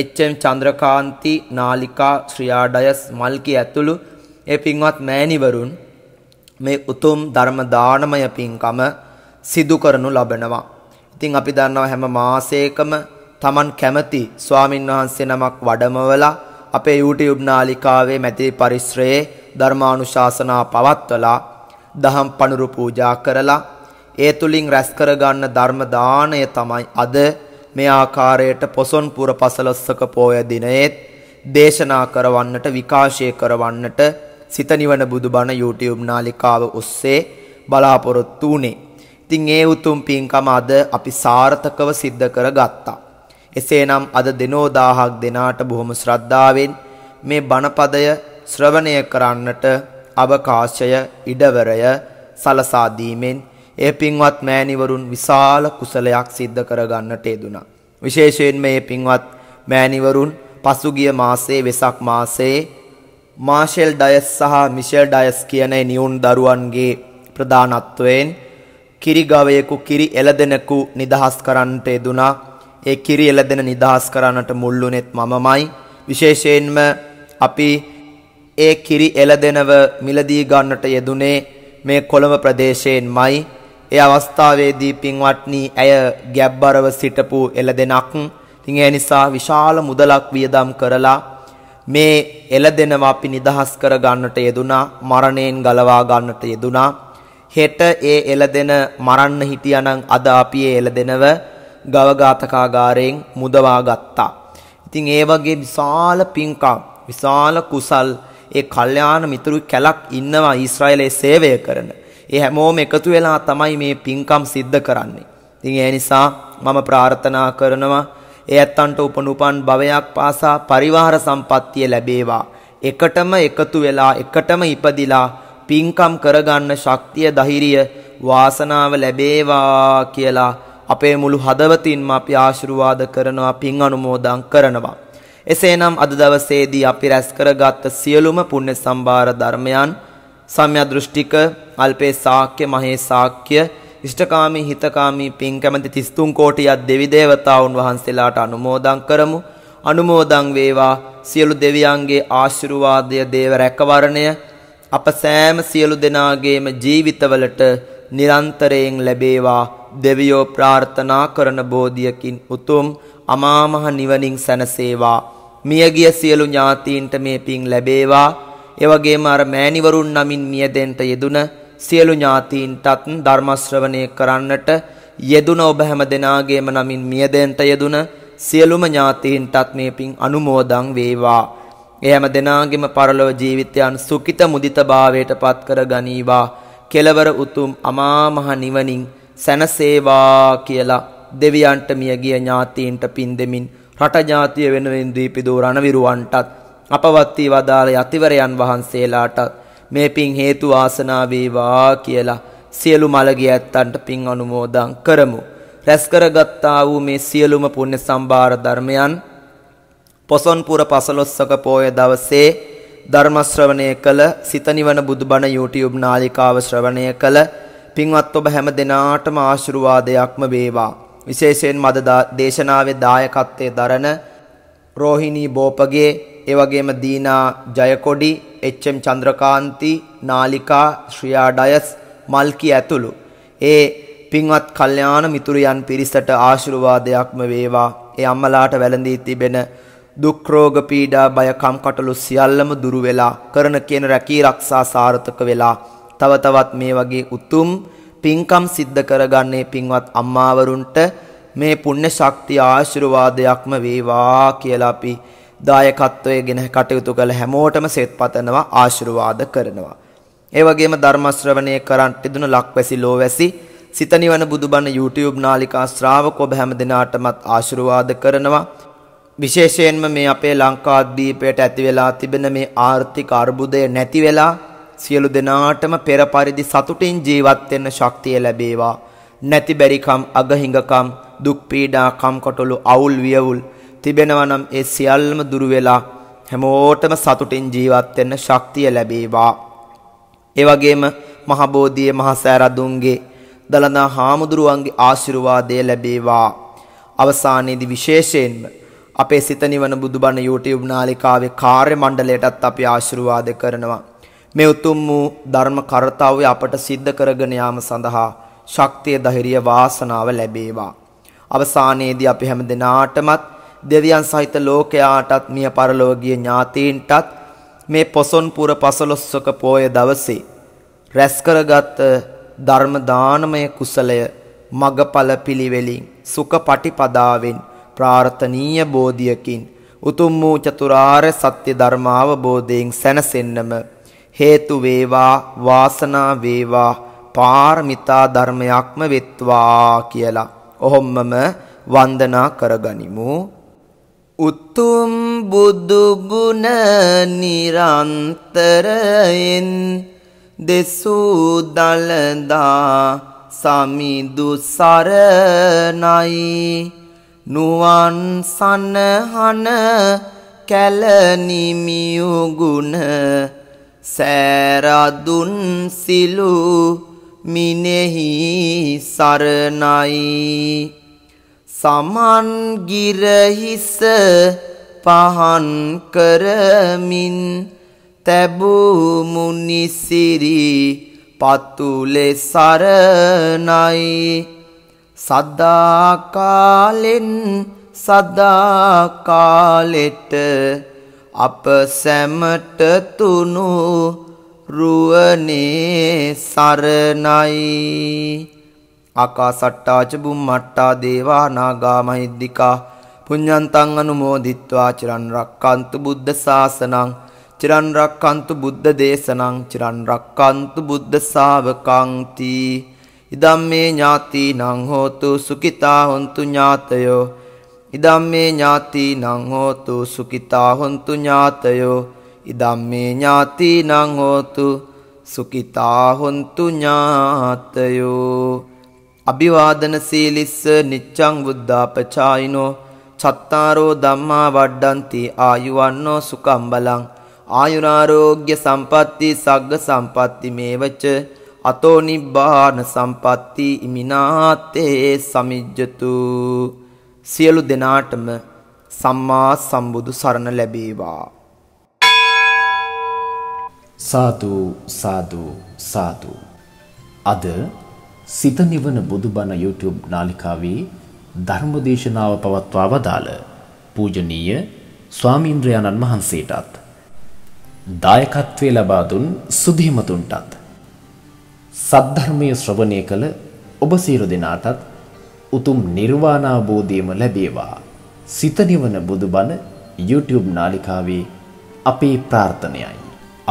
එච්.එම්. චන්ද්‍රකාන්ති, නාලිකා, ශ්‍රියා ඩයස්, මල්කි ඇතුළු ඒ පින්වත් මෑණිවරුන් මේ උතුම් ධර්ම දානමය පින්කම සිදු කරනු ලබනවා. ඉතින් අපි දන්නවා හැම මාසයකම Taman කැමති ස්වාමින් වහන්සේ නමක් වඩමවලා අපේ YouTube නාලිකාවේ මැති පරිශ්‍රයේ ධර්මානුශාසනා පවත්වලා දහම් පණුරු පූජා කරලා ඒ තුලින් රැස් කරගන්න ධර්ම දාණය තමයි අද මේ ආකාරයට පොසොන් පුර පසළොස්සක පෝය දිනයේත් දේශනා කරවන්නට විකාශය කරවන්නට සිත නිවන බුදුබණ YouTube නාලිකාව ඔස්සේ බලාපොරොත්තු වුණේ. ඉතින් ඒ උතුම් පින්කම අද අපි සාර්ථකව සිද්ධ කරගත්තා. එසේනම් අද දිනෝදාහක් දෙනාට බොහොම ශ්‍රද්ධාවෙන් මේ බණපදය ශ්‍රවණය කරන්නට අවකාශය ඉඩවරය සලසා දීමෙන් ඒ පින්වත් මෑණිවරුන් විශාල කුසලයක් සිද්ධ කරගන්නට යෙදුනා. විශේෂයෙන් මේ පින්වත් මෑණිවරුන් පසුගිය මාසයේ වෙසක් මාසයේ මාෂෙල් ඩයස් සහ මිෂෙල් ඩයස් කියන නියුන් දරුවන්ගේ ප්‍රධානත්වයෙන් කිරිගවයෙකු කිරි එළදෙනකු නිදහස් කරන්නට යෙදුනා. ඒ කිරි එළදෙන නිදහස් කරන්නට මුල්ලුනේත් මමමයි. විශේෂයෙන්ම අපි ඒ කිරි එළදෙනව මිලදී ගන්නට යෙදුනේ මේ කොළඹ ප්‍රදේශයෙන්මයි. ඒ අවස්ථාවේදී පින්වත්නි ඇය ගැබ්බරව සිටපු එළදෙනක්. ඉතින් ඒ නිසා විශාල මුදලක් වියදම් කරලා මේ එළදෙනව අපි නිදහස් කර ගන්නට යෙදුනා. මරණයෙන් ගලවා ගන්නට යෙදුනා. හෙට ඒ එළදෙන මරන්න හිටියානම් අද අපි ඒ එළදෙනව ගවඝාතකාගාරයෙන් මුදවා ගත්තා. ඉතින් ඒ වගේ විශාල පින්කම්, විශාල කුසල් ඒ කල්යාණ මිතුරු කැලක් ඉන්නවා ඊශ්‍රායලයේ සේවය කරන. ඒ හැමෝම එකතු වෙලා තමයි මේ පින්කම් සිද්ධ කරන්නේ. ඉතින් ඒ නිසා මම ප්‍රාර්ථනා කරනවා ඒ ඇත්තන්ට උපනුපන් භවයක් පාසා පරිවාර සම්පත්තිය ලැබේවා. එකටම එකතු වෙලා එකටම ඉපදිලා පින්කම් කරගන්න ශක්තිය ධෛර්යය වාසනාව ලැබේවා කියලා අපේ මුළු හදවතින්ම අපි ආශිර්වාද කරනවා පින් අනුමෝදන් කරනවා. එසේනම් අද දවසේදී අපි රැස් කරගත් සියලුම පුණ්‍ය සම්භාර ධර්මයන් සම්යදෘෂ්ටික අල්පේ සාක්‍ය මහේ සාක්‍ය ඉෂ්ඨකාමී හිතකාමී පින් කැමැති 33 කෝටියක් දෙවි දේවතාවුන් වහන්සේලාට අනුමෝදන් කරමු අනුමෝදන් වේවා සියලු දෙවියන්ගේ ආශිර්වාදය දේව රැකවරණය අප සෑම සියලු දෙනාගේම ජීවිතවලට නිරන්තරයෙන් ලැබේවා දෙවියෝ ප්‍රාර්ථනා කරන බෝධියකින් උතුම් අමාමහ නිවනින් සැනසේවා මියගිය සියලු ඥාතීන්ට මේ පින් ලැබේවා එවගේම අර මෑණිවරුන් නමින් නියදෙන්ට යෙදුන සියලු ඥාතීන්ටත් ධර්ම ශ්‍රවණය කරන්නට යෙදුන ඔබ හැම දෙනාගේම නමින් මියදෙන්ට යෙදුන සියලුම ඥාතීන්ටත් මේ පින් අනුමෝදන් වේවා. ඒ හැම දෙනාගේම පරලොව ජීවිතයන් සුඛිත මුදිතභාවයට පත් කර ගනීවා. කෙලවර උතුම් අමා මහ නිවනින් සැනසේවා කියලා දෙවියන්ට මියගිය ඥාතීන්ට පින් දෙමින් රට ජාතිය වෙනුවෙන් දීපිදූ රණවිරුවන්ටත් අපවත් වී වදාළ යතිවරයන් වහන්සේලාට මේ පින් හේතු ආසනා වේවා කියලා සියලු මළගිය ඇත්තන්ට පින් අනුමෝදන් කරමු. රැස් කරගත්තා වූ මේ සියලුම පුණ්‍ය සම්භාර ධර්මයන් පොසොන්පුර පසළොස්වක පෝය දවසේ ධර්ම ශ්‍රවණය කළ සිත නිවන බුදුබණ YouTube නාලිකාව ශ්‍රවණය කළ පින්වත් ඔබ හැම දිනාටම ආශිර්වාදයක්ම වේවා. විශේෂයෙන් මද දේශනාවේ දායකත්වයේ දරන රෝහිණී බෝපගේ එවගේම දීනා ජයකොඩි එච්.එම්. චන්ද්‍රකාන්ති නාලිකා ශ්‍රියා ඩයස් මල්කි ඇතුළු ඒ පින්වත් කල්යාණ මිතුරියන් පිරිසට ආශිර්වාදයක්ම වේවා ඒ අම්මලාට වැළඳී තිබෙන දුක් රෝග පීඩා බය කම්කටොළු සියල්ලම දුරු වෙලා කරන කියන රැකී ආරක්ෂා සාර්ථක වෙලා තව තවත් මේ වගේ උතුම් පින්කම් සිද්ධ කරගන්නේ පින්වත් අම්මාවරුන්ට මේ පුණ්‍ය ශක්තිය ආශිර්වාදයක්ම වේවා කියලා අපි දායකත්වයේගෙන කටයුතු කළ හැමෝටම සෙත් පතනවා ආශිර්වාද කරනවා. ඒ වගේම ධර්ම ශ්‍රවණය කරන් තිබුණු ලක්වැසි ලෝවැසි සිත නිවන බුදුබණ YouTube නාලිකා ශ්‍රාවක ඔබ හැම දිනාටමත් ආශිර්වාද කරනවා. විශේෂයෙන්ම මේ අපේ ලංකාද්වීපයට ඇති වෙලා තිබෙන මේ ආර්ථික අර්බුදය නැති වෙලා සියලු දෙනාටම පෙර පරිදි සතුටින් ජීවත් වෙන්න ශක්තිය ලැබේවා. නැති බැරිකම් අගහිඟකම් දුක් පීඩා කම්කොටොළු අවුල් වියවුල් තිබෙනවා නම් ඒ සියල්ලම දුරු වෙලා හැමෝටම සතුටින් ජීවත් වෙන්න ශක්තිය ලැබේවා. ඒ වගේම මහ බෝධියේ මහ සෑරදුන්ගේ දලදා හාමුදුරුවන්ගේ ආශිර්වාදය ලැබේවා. අවසානයේදී විශේෂයෙන්ම අපේ සිත නිවන බුදුබණ YouTube නාලිකාවේ කාර්ය මණ්ඩලයටත් අපි ආශිර්වාද කරනවා. මේ උතුම් වූ ධර්ම කර්තව්‍ය අපට සිද්ධ කරගෙන යාම සඳහා ශක්තිය ධෛර්ය වාසනාව ලැබේවා. අවසානයේදී අපි හැම දෙනාටමත් දෙවියන් සහිත ලෝකයාටත් මිය පරලෝකීය ඥාතීන්ටත් මේ පොසොන් පුර පසළොස්වක පෝය දවසේ රැස්කරගත් ධර්ම දානමය කුසලය මගඵල පිළිවෙලින් සුඛ පටිපදාවෙන් ප්‍රාර්ථනීය බෝධියකින් උතුම් වූ චතුරාර්ය සත්‍ය ධර්ම අවබෝධයෙන් සැනසෙන්නම හේතු වේවා වාසනා වේවා පාරමිතා ධර්මයක්ම වෙත්වා කියලා ඔහොම්මම වන්දනා කරගනිමු උතුම් බුදු ගුණ නිරන්තරයෙන් දෙසූ දලදා සමිදු සරණයි නුවන් සනහන කැලනිමියු ගුණ සෑරදුන් සිලූ මිනෙහි සරණයි සමන්ගිරහිස පහන් කරමින් තැබූමුනිසිරි පතුලෙ සරණයි සදාකාලෙන් සදාකාලෙට අප සැමට තුනු රුවනේ සරණයි ආකාසට්ටාච බුම්මට්ටා දේවා නාගා මහිද්దికා පුඤ්ඤන්තං අනුමෝදිත්වා චිරන් රක්칸තු බුද්ධ ශාසනං චිරන් රක්칸තු බුද්ධ දේශනං චිරන් රක්칸තු බුද්ධ ශාවකං තී ඉදම්මේ ඥාතිනං හෝතු සුඛිතා හොන්තු ඥාතයෝ ඉදම්මේ ඥාතිනං හෝතු සුඛිතා හොන්තු ඥාතයෝ ඉදම්මේ ඥාතිනං හෝතු සුඛිතා හොන්තු ඥාතයෝ අභිවාදන සීලිස්ස නිච්ඡං බුද්ධාපචායිනෝ චත්තාරෝ ධම්මා වඩ්ඩಂತಿ ආයුවන්නෝ සුකම් බලං ආයුරාරෝග්‍ය සම්පatti සග්ග සම්පatti මේවච අතෝ නිබ්බාන සම්පatti ඉමිනාතේ සමිජ්ජතු සියලු දෙනාටම සම්මා සම්බුදු සරණ ලැබේවා සාදු සාදු සාදු අද සිත නිවන බුදුබණ YouTube නාලිකාවේ ධර්මදේශනාව පවත්වා වදාළ පූජනීය ස්වාමීන්ද්‍රයාණන් වහන්සේටත් දායකත්වයේ ලබා දුන් සුධීමතුන්ටත් සද්ධර්මයේ ශ්‍රවණය කළ ඔබ සියලු දෙනාටත් උතුම් නිර්වාණ අවබෝධයම ලැබේවා සිත නිවන බුදුබණ YouTube නාලිකාවේ අපේ ප්‍රාර්ථනයයි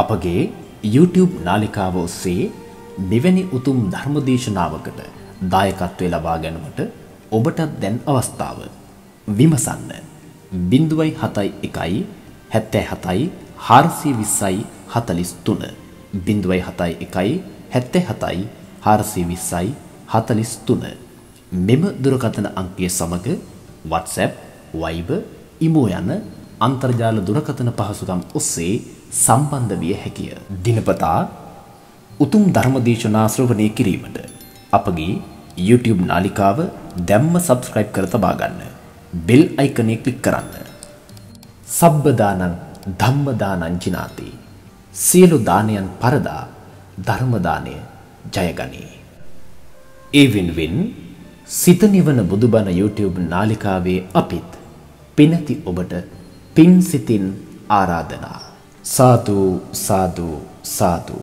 අපගේ YouTube නාලිකාව ඔස්සේ මෙවැනි උතුම් ධර්මදේශනාවකට දායකත්වය ලබා ගැනීමට ඔබටත් දැන් අවස්ථාව. විමසන්න 0.71 77 420යි 43 0.71 77 420යි 43 මෙම දුරකථන අංකය සමග WhatsApp, Viber, Imo යන අන්තර්ජාල දුරකථන පහසුකම් ඔස්සේ සම්බන්ධ විය හැකිය. දිනපතා උතුම් ධර්මදේශනා ශ්‍රවණය කිරීමට අපගේ YouTube නාලිකාව දැම්ම subscribe කර තබා ගන්න. bell icon එක click කරන්න. සබ්බදානං ධම්මදානං ජිනාති. සියලු දානයන් පරදා ධර්ම දාණය ජයගනී. ඒ වෙනුවෙන් සිත නිවන බුදුබණ YouTube නාලිකාවේ අපිත් පිනති ඔබට පින් සිතින් ආරාධනා සාදු සාදු සාදු